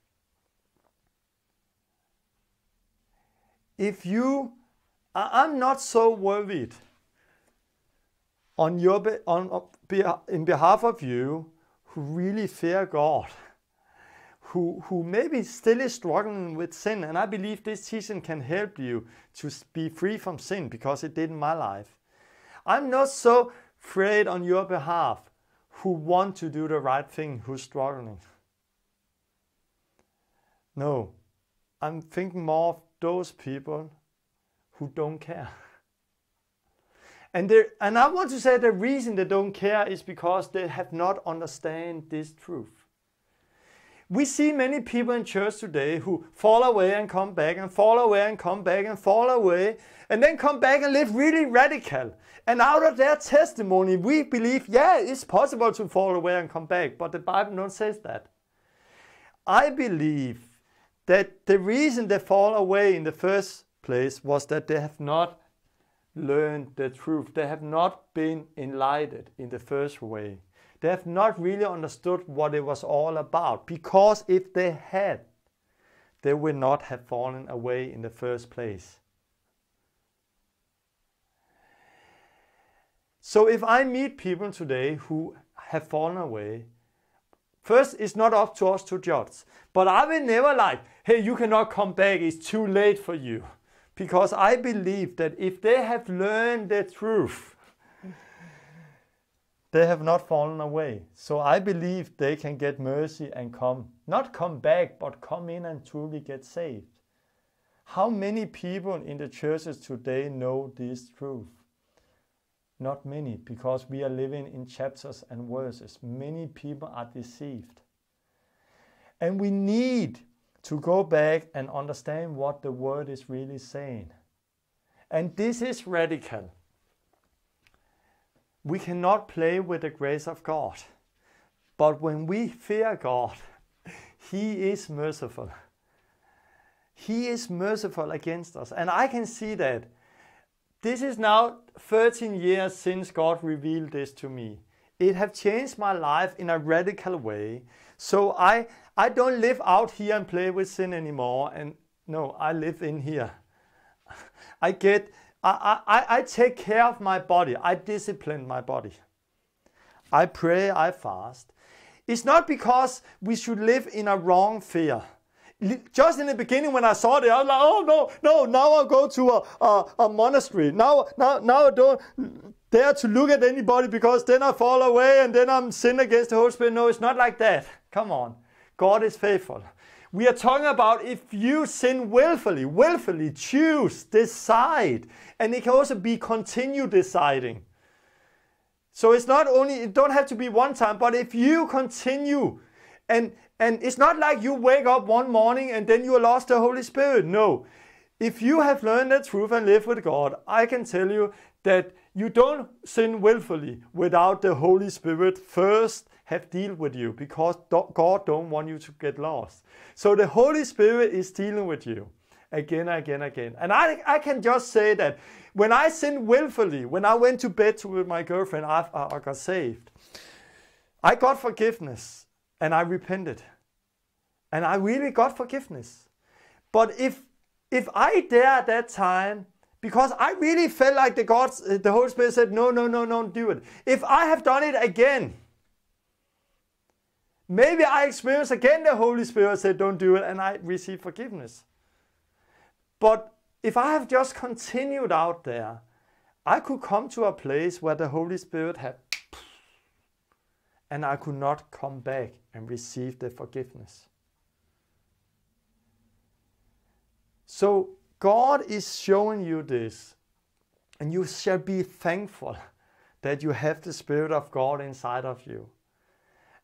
if you I'm not so worried on your on in behalf of you who really fear God, who who maybe still is struggling with sin, and I believe this season can help you to be free from sin because it did in my life. I'm not so afraid on your behalf who want to do the right thing, who's struggling. No, I'm thinking more those people who don't care. And, and I want to say the reason they don't care is because they have not understand this truth. We see many people in church today who fall away and come back and fall away and come back and fall away and then come back and live really radical. And out of their testimony, we believe, yeah, it's possible to fall away and come back, but the Bible don't says that. I believe that the reason they fall away in the first place was that they have not learned the truth. They have not been enlightened in the first way. They have not really understood what it was all about because if they had, they would not have fallen away in the first place. So if I meet people today who have fallen away, First, it's not up to us to judge. But I will never like, hey, you cannot come back, it's too late for you. Because I believe that if they have learned the truth, they have not fallen away. So I believe they can get mercy and come, not come back, but come in and truly get saved. How many people in the churches today know this truth? Not many, because we are living in chapters and verses. Many people are deceived. And we need to go back and understand what the word is really saying. And this is radical. We cannot play with the grace of God. But when we fear God, He is merciful. He is merciful against us. And I can see that this is now 13 years since God revealed this to me. It have changed my life in a radical way. So I, I don't live out here and play with sin anymore. And no, I live in here. *laughs* I get, I, I, I take care of my body. I discipline my body. I pray, I fast. It's not because we should live in a wrong fear just in the beginning when I saw it, I was like, oh no, no, now I'll go to a, a, a monastery. Now, now, now I don't dare to look at anybody because then I fall away and then I'm sin against the Holy Spirit. No, it's not like that. Come on. God is faithful. We are talking about if you sin willfully, willfully choose, decide, and it can also be continue deciding. So it's not only, it don't have to be one time, but if you continue and and it's not like you wake up one morning and then you are lost the Holy Spirit. No. If you have learned the truth and live with God, I can tell you that you don't sin willfully without the Holy Spirit first have dealt with you because God don't want you to get lost. So the Holy Spirit is dealing with you again, again, again. And I, I can just say that when I sinned willfully, when I went to bed with my girlfriend, I, I got saved. I got forgiveness and I repented. And I really got forgiveness. But if if I dare at that time, because I really felt like the God, uh, the Holy Spirit said, no, no, no, no, do it. If I have done it again, maybe I experience again the Holy Spirit said, don't do it, and I receive forgiveness. But if I have just continued out there, I could come to a place where the Holy Spirit had and I could not come back and receive the forgiveness. So God is showing you this, and you shall be thankful *laughs* that you have the Spirit of God inside of you.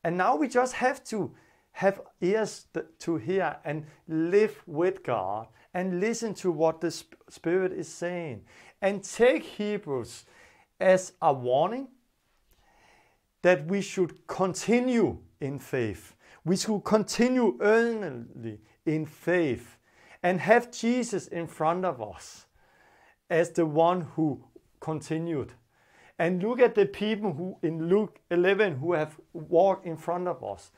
And now we just have to have ears to hear and live with God and listen to what the Spirit is saying and take Hebrews as a warning that we should continue in faith. We should continue earnestly in faith and have Jesus in front of us as the one who continued. And look at the people who in Luke 11 who have walked in front of us.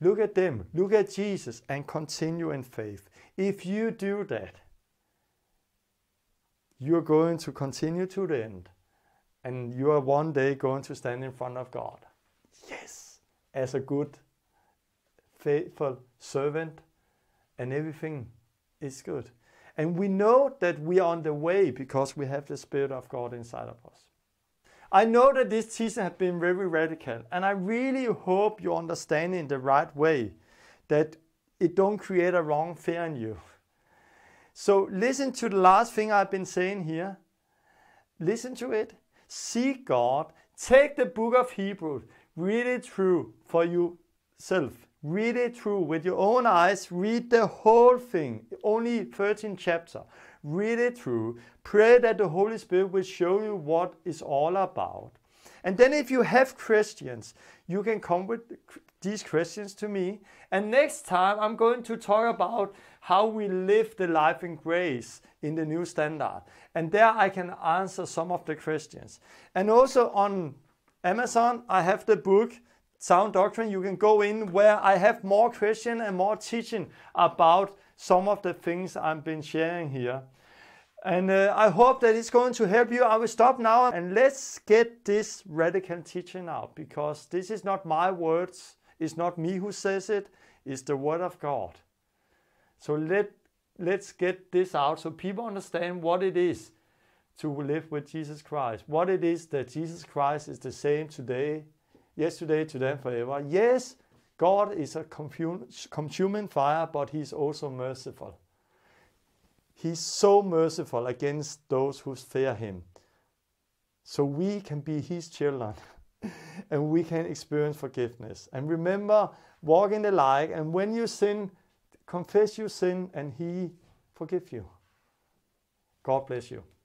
Look at them, look at Jesus, and continue in faith. If you do that, you're going to continue to the end, and you are one day going to stand in front of God yes, as a good, faithful servant, and everything is good. And we know that we are on the way because we have the Spirit of God inside of us. I know that this teaching has been very radical, and I really hope you understand in the right way that it don't create a wrong fear in you. So listen to the last thing I've been saying here. Listen to it. Seek God. Take the book of Hebrews. Read it through for yourself. Read it through with your own eyes. Read the whole thing. Only 13 chapter. Read it through. Pray that the Holy Spirit will show you what it's all about. And then if you have questions, you can come with these questions to me. And next time I'm going to talk about how we live the life in grace in the new standard. And there I can answer some of the questions. And also on Amazon, I have the book Sound Doctrine. You can go in where I have more question and more teaching about some of the things I've been sharing here. And uh, I hope that it's going to help you. I will stop now and let's get this radical teaching out because this is not my words. It's not me who says it. It's the word of God. So let, let's get this out so people understand what it is to live with Jesus Christ. What it is that Jesus Christ is the same today, yesterday, today, and forever. Yes, God is a consuming fire, but He's also merciful. He's so merciful against those who fear Him. So we can be His children *laughs* and we can experience forgiveness. And remember, walk in the light, and when you sin, confess your sin, and He forgive you. God bless you.